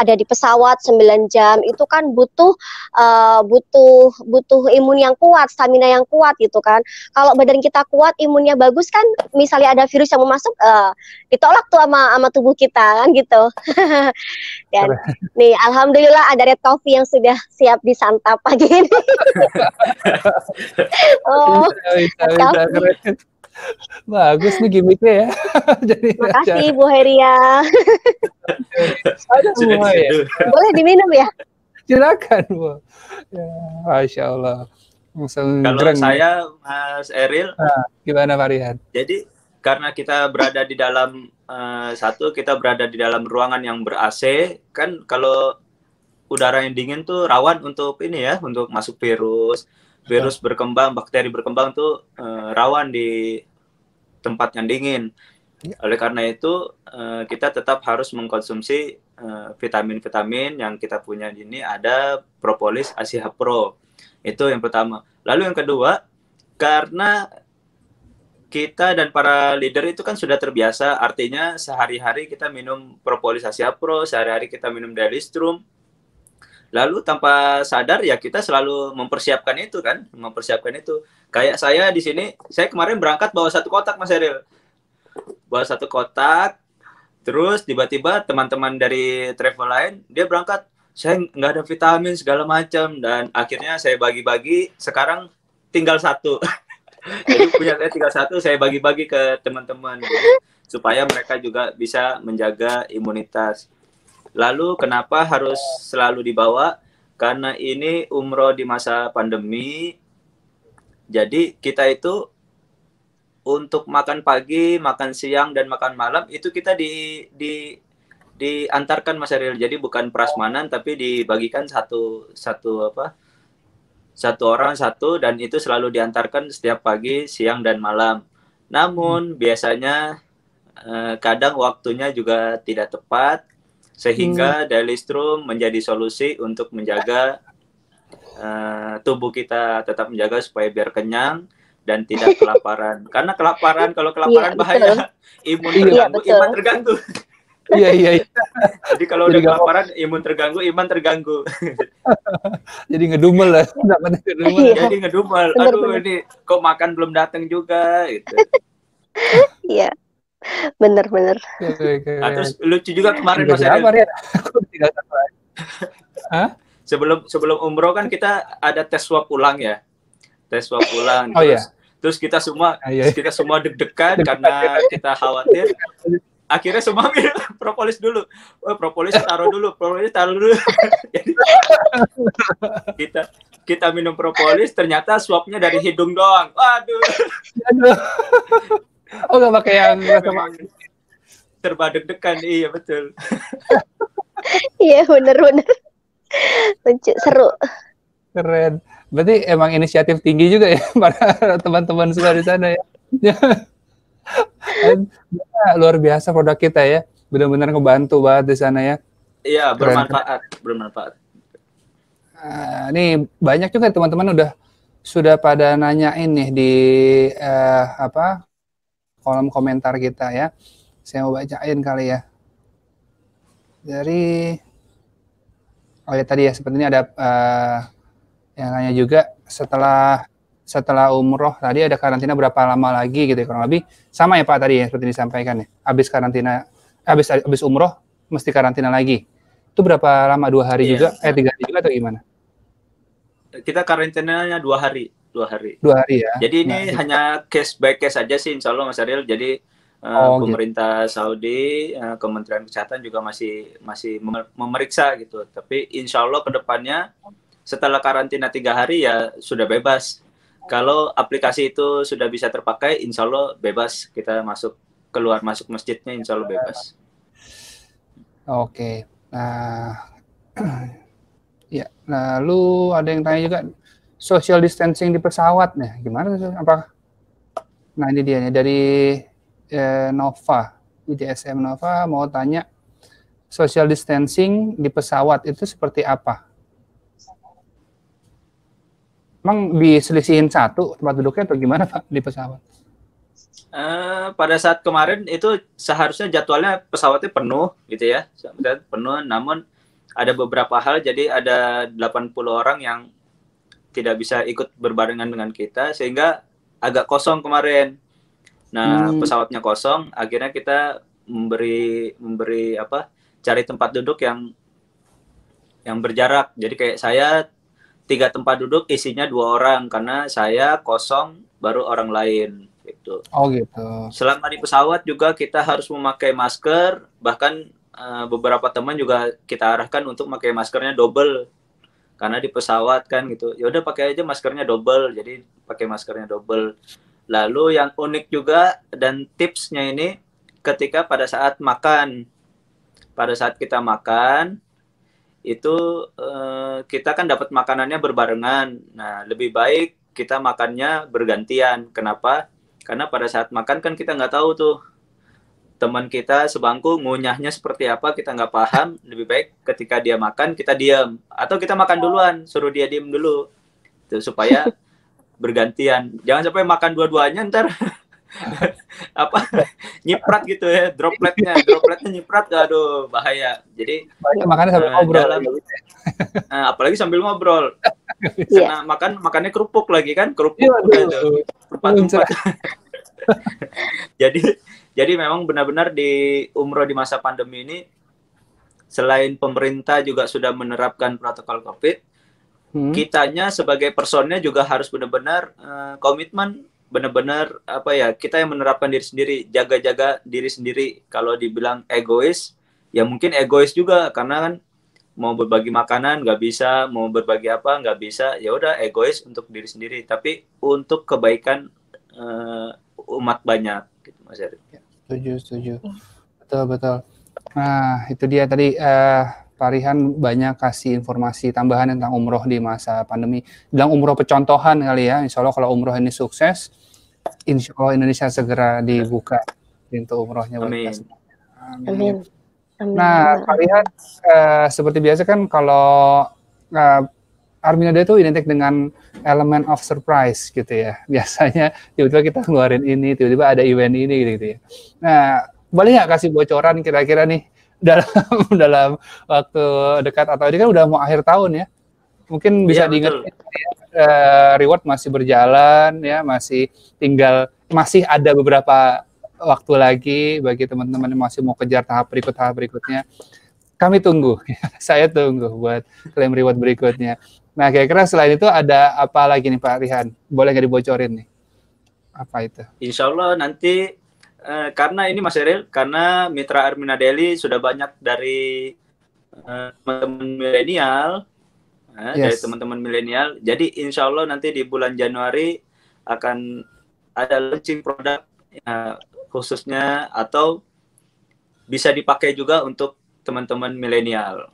ada di pesawat 9 jam itu kan butuh uh, butuh butuh imun yang kuat stamina yang kuat gitu kan kalau badan kita kuat imunnya bagus kan misalnya ada virus yang mau masuk uh, ditolak tuh sama sama tubuh kita kan gitu dan nih Nih, alhamdulillah ada red coffee yang sudah siap disantap pagi ini. oh, bisa, bisa, bisa,
Bagus nih gimmicknya ya.
Jadi ya, Makasih ya. Bu Heria. Aduh,
ya. Boleh diminum ya? Silakan Bu. Ya, Masya Allah. Kalau saya
Mas Eril, nah,
gimana varian?
Jadi karena kita berada di dalam uh, satu kita berada di dalam ruangan yang ber AC kan kalau udara yang dingin tuh rawan untuk ini ya untuk masuk virus virus iya. berkembang bakteri berkembang tuh uh, rawan di tempat yang dingin iya. oleh karena itu uh, kita tetap harus mengkonsumsi vitamin-vitamin uh, yang kita punya ini ada propolis Pro itu yang pertama lalu yang kedua karena kita dan para leader itu kan sudah terbiasa, artinya sehari-hari kita minum propolis Asia Pro, sehari-hari kita minum Delistrum. Lalu tanpa sadar ya kita selalu mempersiapkan itu kan, mempersiapkan itu. Kayak saya di sini, saya kemarin berangkat bawa satu kotak Mas Eril. Bawa satu kotak, terus tiba-tiba teman-teman dari travel lain, dia berangkat, saya nggak ada vitamin segala macam dan akhirnya saya bagi-bagi, sekarang tinggal satu. Jadi punya saya tinggal satu, saya bagi-bagi ke teman-teman gitu. supaya mereka juga bisa menjaga imunitas. Lalu kenapa harus selalu dibawa? Karena ini umroh di masa pandemi. Jadi kita itu untuk makan pagi, makan siang dan makan malam itu kita di di diantarkan Mas Ariel. Jadi bukan prasmanan tapi dibagikan satu satu apa? satu orang satu dan itu selalu diantarkan setiap pagi, siang dan malam. Namun hmm. biasanya eh, kadang waktunya juga tidak tepat sehingga hmm. strum menjadi solusi untuk menjaga eh, tubuh kita tetap menjaga supaya biar kenyang dan tidak kelaparan. Karena kelaparan kalau kelaparan ya, bahaya betul. imun iya, terganggu, ya, iman terganggu. Iya, iya iya. Jadi kalau udah kelaparan imun terganggu, iman terganggu.
Jadi ngedumel lah. Iya, jadi
ngedumel. Aduh ini kok makan belum datang juga gitu.
Iya. Bener-bener. Nah, terus lucu juga kemarin Mas Ariel.
sebelum sebelum umroh kan kita ada tes swab ulang ya. Tes swab ulang. Terus, oh, iya. terus kita semua ah, iya. kita semua deg-degan karena kita khawatir akhirnya semua ambil propolis dulu oh, propolis taruh dulu propolis taruh dulu kita kita minum propolis ternyata swabnya dari hidung doang
waduh oh nggak pakai yang iya,
serba deg-degan iya betul
iya bener bener lucu seru
keren berarti emang inisiatif tinggi juga ya para teman-teman semua di sana ya Kan, ya, luar biasa produk kita ya. Benar-benar ngebantu banget di sana ya.
Iya, bermanfaat, bermanfaat.
Uh, nih banyak juga teman-teman udah sudah pada nanyain nih di uh, apa kolom komentar kita ya. Saya mau bacain kali ya. Dari oh ya tadi ya sepertinya ada uh, yang nanya juga setelah setelah umroh tadi ada karantina berapa lama lagi gitu ya kurang lebih sama ya Pak tadi ya seperti disampaikan ya habis karantina habis habis umroh mesti karantina lagi itu berapa lama dua hari yeah. juga eh tiga hari juga atau gimana
kita karantinanya dua hari dua hari dua hari ya jadi ini nah, gitu. hanya case by case aja sih Insya Allah Mas Ariel jadi uh, pemerintah gitu. Saudi uh, Kementerian Kesehatan juga masih masih memeriksa gitu tapi Insya Allah kedepannya setelah karantina tiga hari ya sudah bebas kalau aplikasi itu sudah bisa terpakai, insya Allah bebas kita masuk keluar masuk masjidnya, insya Allah bebas.
Oke, nah ya, lalu ada yang tanya juga social distancing di pesawat nih, gimana? Apa? Nah ini dia nih dari eh, Nova, IDSM Nova mau tanya social distancing di pesawat itu seperti apa? Emang diselisihin satu tempat duduknya atau gimana Pak di pesawat?
Uh, pada saat kemarin itu seharusnya jadwalnya pesawatnya penuh gitu ya, penuh. Namun ada beberapa hal, jadi ada 80 orang yang tidak bisa ikut berbarengan dengan kita sehingga agak kosong kemarin. Nah hmm. pesawatnya kosong, akhirnya kita memberi memberi apa? Cari tempat duduk yang yang berjarak. Jadi kayak saya tiga tempat duduk isinya dua orang karena saya kosong baru orang lain gitu.
Oh gitu.
Selama di pesawat juga kita harus memakai masker bahkan uh, beberapa teman juga kita arahkan untuk memakai maskernya double karena di pesawat kan gitu ya udah pakai aja maskernya double jadi pakai maskernya double lalu yang unik juga dan tipsnya ini ketika pada saat makan pada saat kita makan itu uh, kita kan dapat makanannya berbarengan. Nah, lebih baik kita makannya bergantian. Kenapa? Karena pada saat makan kan kita nggak tahu tuh teman kita sebangku ngunyahnya seperti apa kita nggak paham. Lebih baik ketika dia makan kita diam atau kita makan duluan, suruh dia diam dulu, itu supaya bergantian. Jangan sampai makan dua-duanya ntar apa nyiprat gitu ya dropletnya dropletnya nyiprat aduh bahaya jadi bahaya, makanya sambil uh, ngobrol dalam,
uh,
apalagi sambil ngobrol iya. karena yeah. makan makannya kerupuk lagi kan kerupuk yeah, iya, jadi jadi memang benar-benar di umroh di masa pandemi ini selain pemerintah juga sudah menerapkan protokol covid hmm. kitanya sebagai personnya juga harus benar-benar uh, komitmen benar-benar apa ya kita yang menerapkan diri sendiri jaga-jaga diri sendiri kalau dibilang egois ya mungkin egois juga karena kan mau berbagi makanan nggak bisa mau berbagi apa nggak bisa ya udah egois untuk diri sendiri tapi untuk kebaikan uh, umat banyak gitu mas Erick ya,
setuju setuju betul betul nah itu dia tadi uh, Pak banyak kasih informasi tambahan tentang umroh di masa pandemi. Bilang umroh pecontohan kali ya. Insya Allah kalau umroh ini sukses, insya Allah Indonesia segera dibuka pintu umrohnya buat Amin. Amin. Amin. Nah, Pak Lihat, uh, seperti biasa kan kalau uh, eh, Arminada itu identik dengan elemen of surprise gitu ya. Biasanya tiba-tiba kita ngeluarin ini, tiba-tiba ada event ini gitu, ya. Nah, boleh nggak kasih bocoran kira-kira nih dalam dalam waktu dekat atau ini kan udah mau akhir tahun ya mungkin iya, bisa ya, diingat eh, ya, reward masih berjalan ya masih tinggal masih ada beberapa waktu lagi bagi teman-teman yang masih mau kejar tahap berikut tahap berikutnya kami tunggu saya tunggu buat klaim reward berikutnya nah kira-kira selain itu ada apa lagi nih Pak Rihan boleh nggak dibocorin nih apa itu
Insya Allah nanti uh, karena ini Mas Eril karena Mitra Armina Deli sudah banyak dari eh, teman-teman milenial eh, yes. dari teman-teman milenial. Jadi insya Allah nanti di bulan Januari akan ada launching produk uh, khususnya atau bisa dipakai juga untuk teman-teman milenial.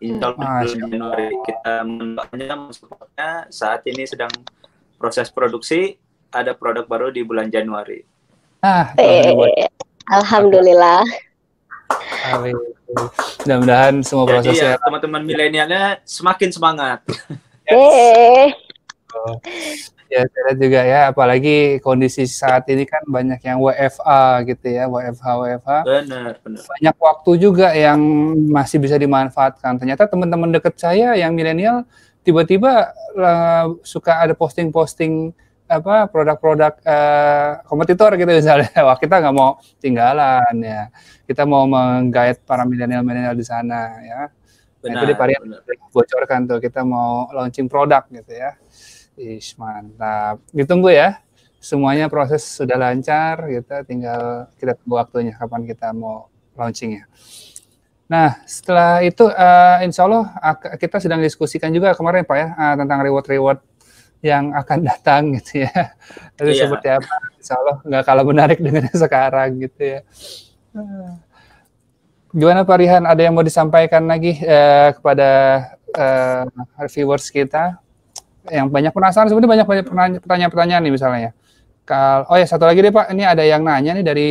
Insya Allah bulan Januari kita mendapatkannya, Saat ini sedang proses produksi, ada produk baru di bulan Januari.
Ah,
eh, eh, eh, alhamdulillah.
Alhamdulillah. Mudah-mudahan semua Jadi prosesnya ya,
teman-teman milenialnya semakin semangat.
Yes.
Oh. Ya, saya juga ya, apalagi kondisi saat ini kan banyak yang WFA gitu ya, WFH, WFH.
Benar, benar. Banyak
waktu juga yang masih bisa dimanfaatkan. Ternyata teman-teman deket saya yang milenial tiba-tiba eh, suka ada posting-posting apa produk-produk uh, kompetitor gitu misalnya wah kita nggak mau tinggalan ya kita mau menggait para milenial milenial di sana ya benar, nah, itu di varian bocorkan tuh kita mau launching produk gitu ya Ish, mantap ditunggu ya semuanya proses sudah lancar kita tinggal kita tunggu waktunya kapan kita mau launchingnya Nah, setelah itu uh, insya Allah kita sedang diskusikan juga kemarin Pak ya uh, tentang reward-reward yang akan datang gitu ya. Jadi iya. seperti apa? Insya Allah nggak kalah menarik dengan sekarang gitu ya. Eh, gimana Pak Rihan? Ada yang mau disampaikan lagi eh, kepada eh, viewers kita? Yang banyak penasaran sebenarnya banyak banyak pertanyaan-pertanyaan nih misalnya ya. oh ya satu lagi deh Pak, ini ada yang nanya nih dari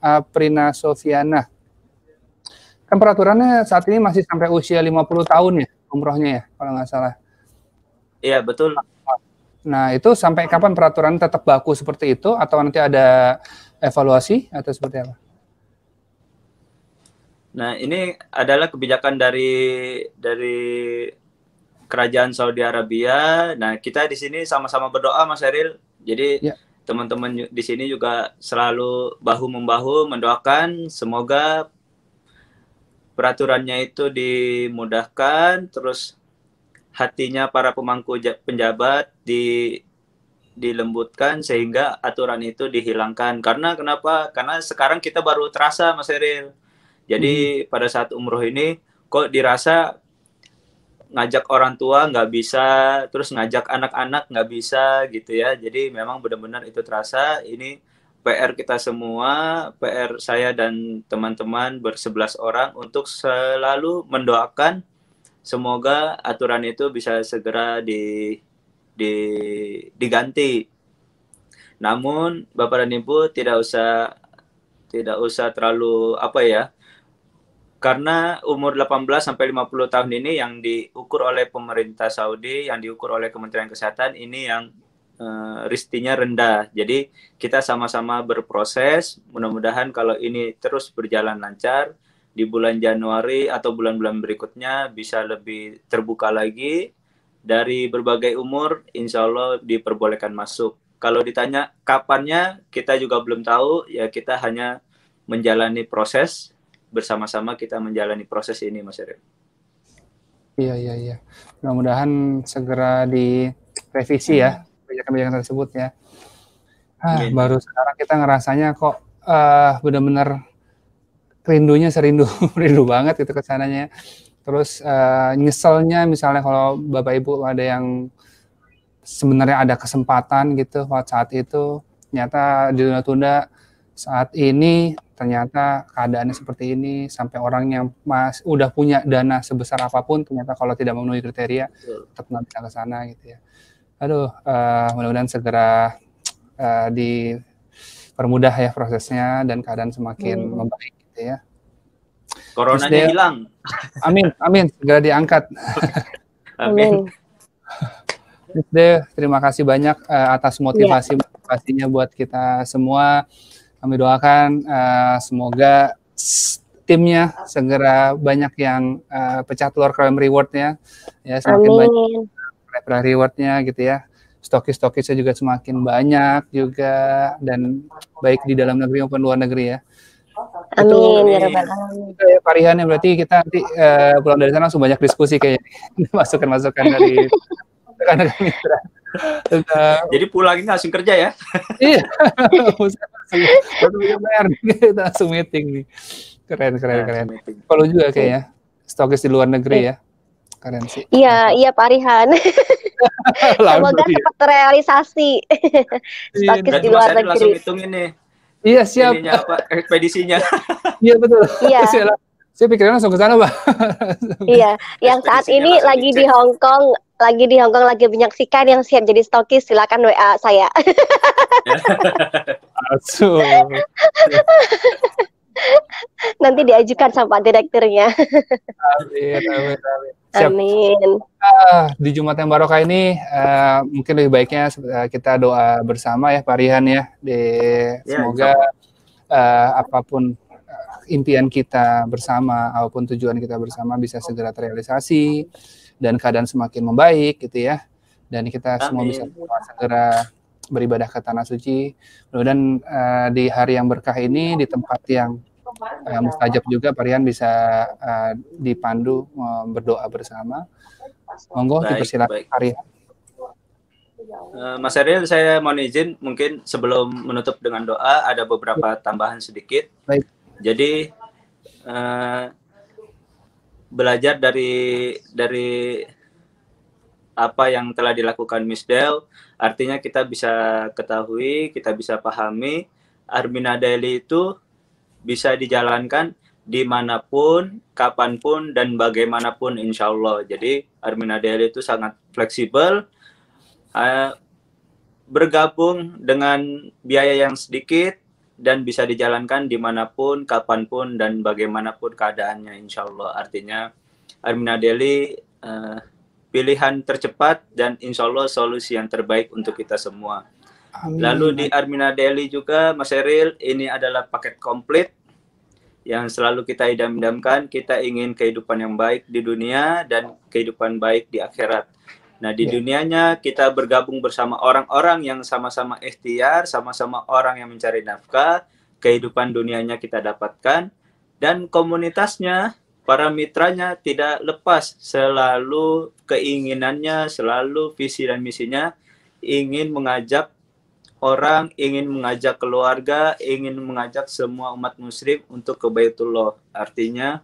Aprina Sofiana. Kan peraturannya saat ini masih sampai usia 50 tahun ya umrohnya ya kalau nggak salah. Iya betul. Nah, itu sampai kapan peraturan tetap baku seperti itu atau nanti ada evaluasi atau seperti apa?
Nah, ini adalah kebijakan dari dari kerajaan Saudi Arabia. Nah, kita di sini sama-sama berdoa Mas Eril. Jadi ya. teman-teman di sini juga selalu bahu membahu mendoakan semoga peraturannya itu dimudahkan terus hatinya para pemangku penjabat di dilembutkan sehingga aturan itu dihilangkan. Karena kenapa? Karena sekarang kita baru terasa Mas Eril. Jadi hmm. pada saat umroh ini kok dirasa ngajak orang tua nggak bisa, terus ngajak anak-anak nggak bisa gitu ya. Jadi memang benar-benar itu terasa ini PR kita semua, PR saya dan teman-teman bersebelas orang untuk selalu mendoakan semoga aturan itu bisa segera di, di diganti. Namun Bapak dan Ibu tidak usah tidak usah terlalu apa ya karena umur 18 sampai 50 tahun ini yang diukur oleh pemerintah Saudi, yang diukur oleh Kementerian Kesehatan ini yang uh, eh, ristinya rendah. Jadi kita sama-sama berproses. Mudah-mudahan kalau ini terus berjalan lancar, di bulan Januari atau bulan-bulan berikutnya bisa lebih terbuka lagi dari berbagai umur insya Allah diperbolehkan masuk kalau ditanya kapannya kita juga belum tahu ya kita hanya menjalani proses bersama-sama kita menjalani proses ini Mas Erick
iya iya iya mudah-mudahan segera direvisi ya hmm. kebijakan-kebijakan tersebut ya Hah, baru sekarang kita ngerasanya kok uh, benar-benar rindunya serindu rindu banget gitu kesananya terus uh, nyeselnya misalnya kalau bapak ibu ada yang sebenarnya ada kesempatan gitu saat itu ternyata ditunda-tunda saat ini ternyata keadaannya seperti ini sampai orang yang mas udah punya dana sebesar apapun ternyata kalau tidak memenuhi kriteria tetap nggak bisa ke sana gitu ya aduh uh, mudah-mudahan segera uh, dipermudah ya prosesnya dan keadaan semakin hmm. membaik gitu ya. Coronanya there, hilang. Amin, amin, segera diangkat. amin. De, terima kasih banyak uh, atas iya. motivasi yeah. motivasinya buat kita semua. Kami doakan uh, semoga timnya segera banyak yang uh, eh, pecah telur crown rewardnya, ya semakin Amin.
banyak
rewardnya gitu ya. Stokis-stokisnya juga semakin banyak juga dan baik di dalam negeri maupun luar negeri ya.
Amin ya rabbal alamin.
Parihan ya berarti kita nanti uh, pulang dari sana langsung banyak diskusi kayaknya masukan-masukan dari rekan-rekan mitra. Uh, Jadi pulang ini langsung kerja ya? iya, kita langsung meeting nih. Keren, keren, nah, keren. Kalau juga kayaknya stokis di luar negeri ya. Keren sih.
Iya, iya Parihan.
Semoga iya. cepat
terrealisasi iya. stokis di luar negeri. Langsung
hitung ini Iya siap. Ininya apa? Ekspedisinya. iya betul. Iya. Saya, saya pikirnya langsung ke sana, Pak.
iya, yang saat ini lagi di Hong Kong, lagi di Hong Kong lagi menyaksikan yang siap jadi stokis silakan WA saya. Asuh. Nanti diajukan sama Pak Direkturnya.
amin, amin, amin.
Amin.
Uh, di Jumat yang barokah ini uh, mungkin lebih baiknya eh, kita doa bersama ya Pak Rihan ya. Di, ya semoga uh, apapun impian kita bersama, apapun tujuan kita bersama bisa segera terrealisasi dan keadaan semakin membaik gitu ya. Dan kita Amin. semua bisa segera beribadah ke tanah suci. Kemudian uh, di hari yang berkah ini di tempat yang uh, mustajab juga Pak bisa uh, dipandu uh, berdoa bersama. Monggo baik, dipersilakan Parian.
Mas Ariel, saya mohon izin mungkin sebelum menutup dengan doa ada beberapa tambahan sedikit. Baik. Jadi uh, belajar dari dari apa yang telah dilakukan Miss Del Artinya kita bisa ketahui, kita bisa pahami Armina Daily itu bisa dijalankan dimanapun, kapanpun, dan bagaimanapun insya Allah. Jadi Armina Daily itu sangat fleksibel, eh, bergabung dengan biaya yang sedikit, dan bisa dijalankan dimanapun, kapanpun, dan bagaimanapun keadaannya insya Allah. Artinya Armina Daily uh, pilihan tercepat dan insya Allah solusi yang terbaik untuk kita semua.
Amin. Lalu di
Armina Deli juga Mas Eril ini adalah paket komplit yang selalu kita idam-idamkan. Kita ingin kehidupan yang baik di dunia dan kehidupan baik di akhirat. Nah di ya. dunianya kita bergabung bersama orang-orang yang sama-sama ikhtiar, sama-sama orang yang mencari nafkah. Kehidupan dunianya kita dapatkan dan komunitasnya para mitranya tidak lepas selalu keinginannya selalu visi dan misinya ingin mengajak orang ingin mengajak keluarga ingin mengajak semua umat muslim untuk ke Baitullah artinya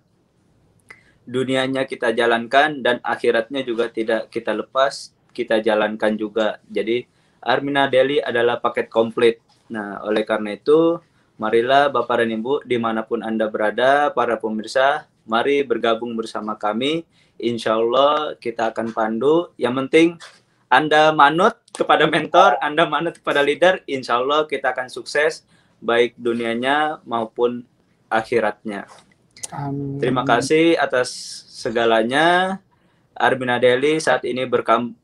dunianya kita jalankan dan akhiratnya juga tidak kita lepas kita jalankan juga jadi Armina Deli adalah paket komplit nah oleh karena itu Marilah Bapak dan Ibu dimanapun Anda berada, para pemirsa, Mari bergabung bersama kami. Insya Allah kita akan pandu. Yang penting Anda manut kepada mentor, Anda manut kepada leader. Insya Allah kita akan sukses baik dunianya maupun akhiratnya.
Amin. Terima kasih
atas segalanya. Armina Deli saat ini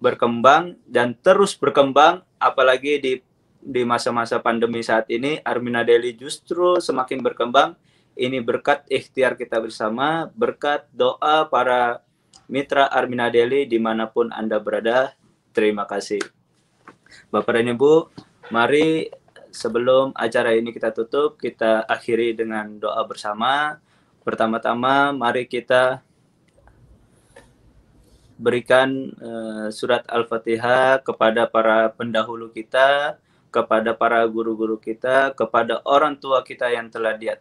berkembang dan terus berkembang apalagi di di masa-masa pandemi saat ini Armina Deli justru semakin berkembang ini berkat ikhtiar kita bersama, berkat doa para mitra Armina Deli dimanapun Anda berada. Terima kasih. Bapak dan Ibu, mari sebelum acara ini kita tutup, kita akhiri dengan doa bersama. Pertama-tama, mari kita berikan uh, surat Al-Fatihah kepada para pendahulu kita, kepada para guru-guru kita, kepada orang tua kita yang telah diat.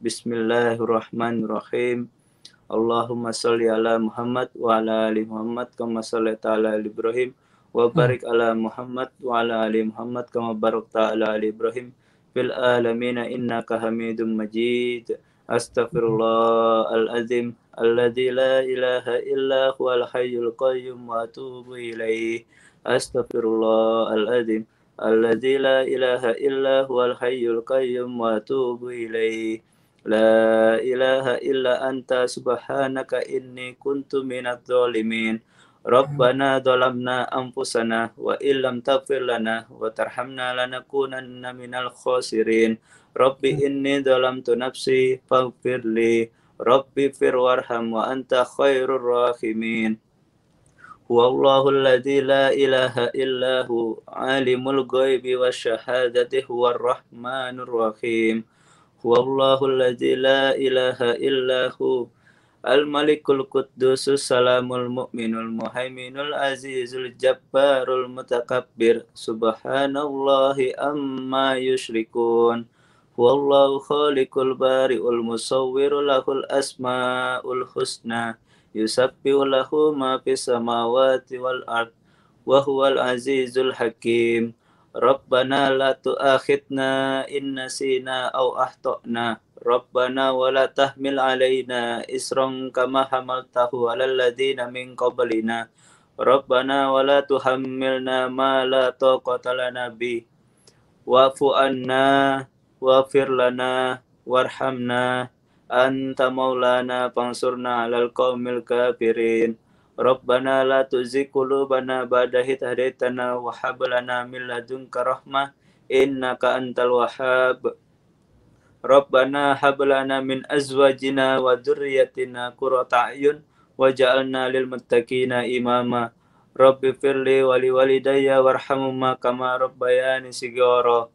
Bismillahirrahmanirrahim. Allahumma salli ala Muhammad wa ala ali Muhammad kama sallaita ala ali Ibrahim wa barik ala Muhammad wa ala ali Muhammad kama barakta ala ali Ibrahim fil alamin innaka Hamidum Majid. Astaghfirullah al-azim alladzi la ilaha illa huwal hayyul qayyum wa atubu ilaih. Astaghfirullah al-azim alladzi الذي لا إله إلا hayyul qayyum wa atubu ilaih. La ilaha illa anta subhanaka inni kuntu minadh dhalimin. Rabbana wa illam taghfir wa tarhamna lanakunanna minal khasirin. Rabbi hmm. inni dhalamtu nafsi faghfir li. Rabbi fir warham wa anta khairur rahimin. الذي لا إله إلا هو عالم الغيب والشهادة هو الرحمن الرحيم هو الله الذي لا إله إلا هو الملك القدوس السلام المؤمن المهيمن العزيز الجبار المتكبر سبحان الله أما يشركون هو الله خالق البارئ المصور له الأسماء الحسنى يسبح له ما في السماوات والأرض وهو العزيز الحكيم Rabbana la tu'akhidna inna sina au ahto'na. Rabbana wa la tahmil alayna isran kama hamaltahu ala ladina min qablina. Rabbana wa la tuhammilna ma la taqata lana bi. Wa'fu anna waghfir lana warhamna anta maulana fansurna alal qawmil kafirin. Rabbana la tuzigh qulubana ba'da idh hadaytana wa hab lana min ladunka rahmah wahhab Rabbana hab min azwajina wa dhurriyyatina qurrata waj'alna lil muttaqina imama Rabbifirli wa li walidayya warhamhuma kama rabbayani shighara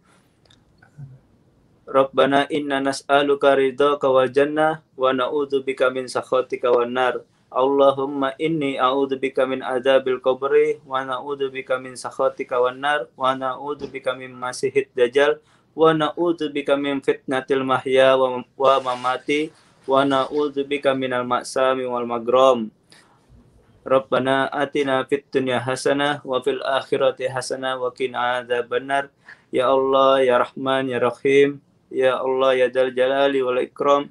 Rabbana inna nas'aluka ridhaka wal jannah wa na'udzubika min sakhatika Allahumma inni bika min azabil qabri wa bika min sakhatika wan nar wa bika min masihid dajjal wa bika min fitnatil mahya wa, wa mamati wa min minal maksami wal magrom Rabbana atina fit dunya hasanah wa fil akhirati hasanah wa qina adzabannar ya Allah ya Rahman ya Rahim ya Allah ya Dal Jalali wal Ikram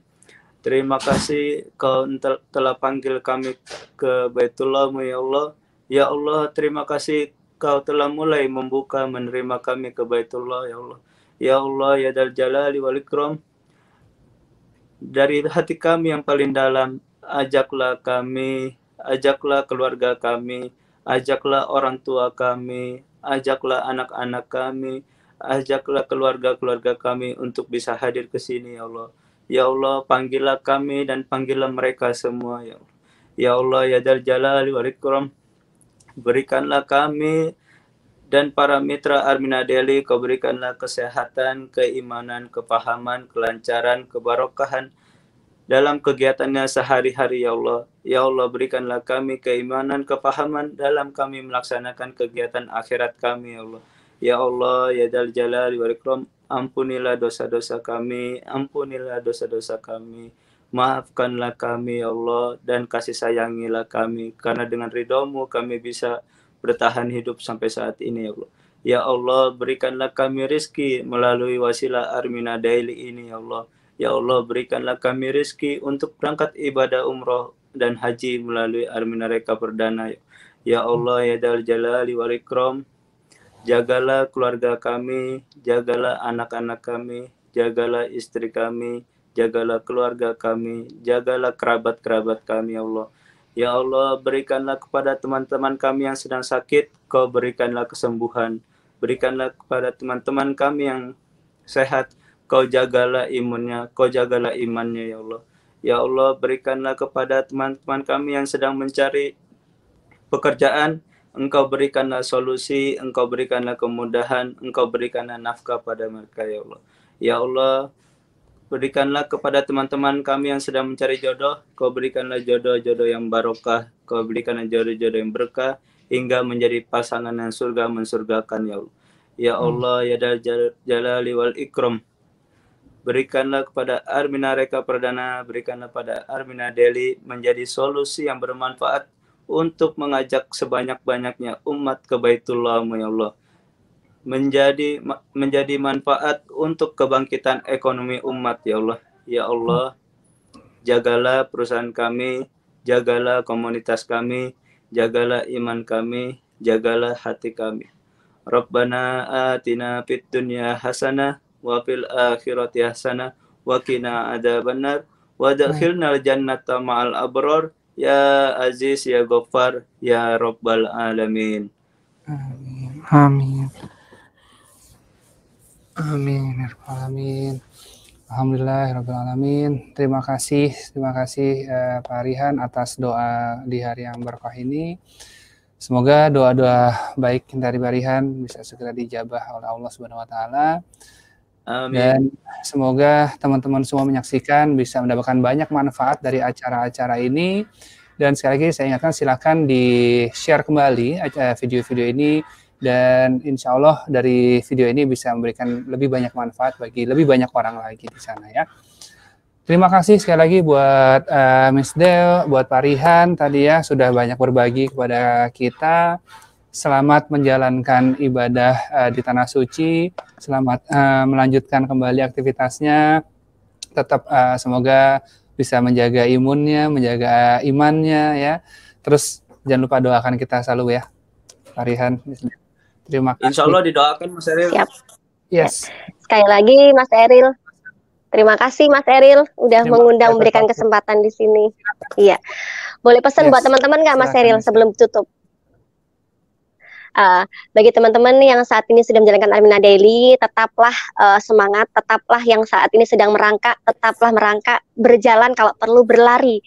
Terima kasih kau telah panggil kami ke Baitullahmu ya Allah. Ya Allah, terima kasih kau telah mulai membuka menerima kami ke Baitullah ya Allah. Ya Allah, ya Dal Jalali wal Dari hati kami yang paling dalam, ajaklah kami, ajaklah keluarga kami, ajaklah orang tua kami, ajaklah anak-anak kami, ajaklah keluarga-keluarga kami untuk bisa hadir ke sini ya Allah Ya Allah, panggillah kami dan panggillah mereka semua, Ya Allah. Ya Allah, Ya Dal Jalali wa Rikram, berikanlah kami dan para mitra Armina Deli, kau berikanlah kesehatan, keimanan, kepahaman, kelancaran, kebarokahan dalam kegiatannya sehari-hari ya Allah. Ya Allah berikanlah kami keimanan, kepahaman dalam kami melaksanakan kegiatan akhirat kami ya Allah. Ya Allah, ya Dal Jalali ampunilah dosa-dosa kami, ampunilah dosa-dosa kami. Maafkanlah kami ya Allah dan kasih sayangilah kami karena dengan ridhomu kami bisa bertahan hidup sampai saat ini ya Allah. Ya Allah berikanlah kami rizki melalui wasilah Armina Daily ini ya Allah. Ya Allah berikanlah kami rizki untuk berangkat ibadah umroh dan haji melalui Armina Reka Perdana. Ya, ya Allah ya Dal Jalali wal Ikram Jagalah keluarga kami, jagalah anak-anak kami, jagalah istri kami, jagalah keluarga kami, jagalah kerabat-kerabat kami, ya Allah. Ya Allah, berikanlah kepada teman-teman kami yang sedang sakit, kau berikanlah kesembuhan. Berikanlah kepada teman-teman kami yang sehat, kau jagalah imunnya, kau jagalah imannya, ya Allah. Ya Allah, berikanlah kepada teman-teman kami yang sedang mencari pekerjaan, Engkau berikanlah solusi, Engkau berikanlah kemudahan, Engkau berikanlah nafkah pada mereka ya Allah. Ya Allah, berikanlah kepada teman-teman kami yang sedang mencari jodoh, Kau berikanlah jodoh-jodoh yang barokah, Kau berikanlah jodoh-jodoh yang berkah, hingga menjadi pasangan yang surga mensurgakan ya Allah. Ya hmm. Allah, hmm. ya Jalali wal Ikram, Berikanlah kepada Armina Reka Perdana, berikanlah pada Armina Deli menjadi solusi yang bermanfaat untuk mengajak sebanyak-banyaknya umat ke baitullah ya Allah menjadi menjadi manfaat untuk kebangkitan ekonomi umat ya Allah ya Allah jagalah perusahaan kami jagalah komunitas kami jagalah iman kami jagalah hati kami Rabbana atina fid dunya hasanah wa fil akhirati hasanah wa qina adzabannar wa hmm. jannata ma'al abrar Ya Aziz, Ya Gofar, Ya Rabbal Alamin.
Amin. Amin. Amin. Ya amin. Alhamdulillah, ya Rabbil Alamin. Terima kasih, terima kasih eh, Pak Rihan atas doa di hari yang berkah ini. Semoga doa-doa baik dari Pak Rihan bisa segera dijabah oleh Allah Subhanahu wa taala. Amin. Dan semoga teman-teman semua menyaksikan bisa mendapatkan banyak manfaat dari acara-acara ini. Dan sekali lagi saya ingatkan silahkan di-share kembali video-video ini dan insya Allah dari video ini bisa memberikan lebih banyak manfaat bagi lebih banyak orang lagi di sana ya. Terima kasih sekali lagi buat uh, Miss Del, buat Parihan tadi ya sudah banyak berbagi kepada kita selamat menjalankan ibadah uh, di tanah suci, selamat uh, melanjutkan kembali aktivitasnya, tetap uh, semoga bisa menjaga imunnya, menjaga imannya ya. Terus jangan lupa doakan kita selalu ya, Farihan. Terima kasih. Insya Allah didoakan Mas Eril. Siap. Yes.
Sekali lagi Mas Eril. Terima kasih Mas Eril udah Terima mengundang memberikan kesempatan di sini. Iya. Boleh pesan yes. buat teman-teman nggak Mas Eril sebelum tutup? uh, bagi teman-teman yang saat ini sedang menjalankan Armina Daily, tetaplah uh, semangat, tetaplah yang saat ini sedang merangkak, tetaplah merangkak, berjalan kalau perlu berlari.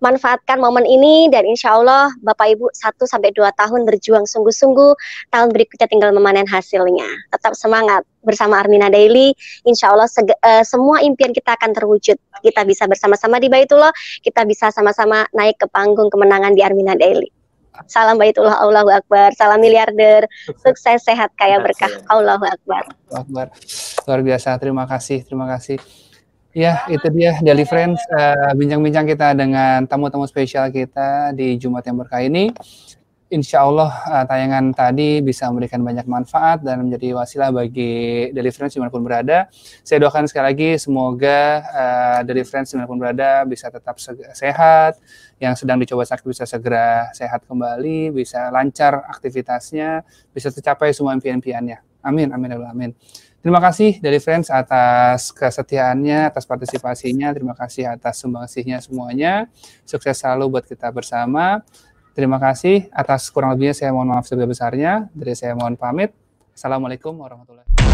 Manfaatkan momen ini dan insya Allah Bapak Ibu 1 sampai 2 tahun berjuang sungguh-sungguh, tahun berikutnya tinggal memanen hasilnya. Tetap semangat bersama Armina Daily, insya Allah uh, semua impian kita akan terwujud. Kita bisa bersama-sama di Baitullah, kita bisa sama-sama naik ke panggung kemenangan di Armina Daily. Salam Baitullah, Allahu Akbar. Salam miliarder. Sukses sehat kaya berkah. Allahu Akbar.
Akbar. Luar biasa. Terima kasih, terima kasih. Ya, itu dia Daily Friends eh, bincang-bincang uh, bincang -bincang kita dengan tamu-tamu spesial kita di Jumat yang berkah ini insya Allah uh, eh, tayangan tadi bisa memberikan banyak manfaat dan menjadi wasilah bagi Deliverance dimanapun berada. Saya doakan sekali lagi semoga uh, eh, Deliverance dimanapun berada bisa tetap sehat, yang sedang dicoba sakit bisa segera sehat kembali, bisa lancar aktivitasnya, bisa tercapai semua impian-impiannya. Amin, amin, ya amin. Terima kasih dari Friends atas kesetiaannya, atas partisipasinya. Terima kasih atas sumbangsihnya semuanya. Sukses selalu buat kita bersama. Terima kasih atas kurang lebihnya saya mohon maaf sebesar-besarnya. Dari saya mohon pamit. Assalamualaikum warahmatullahi wabarakatuh.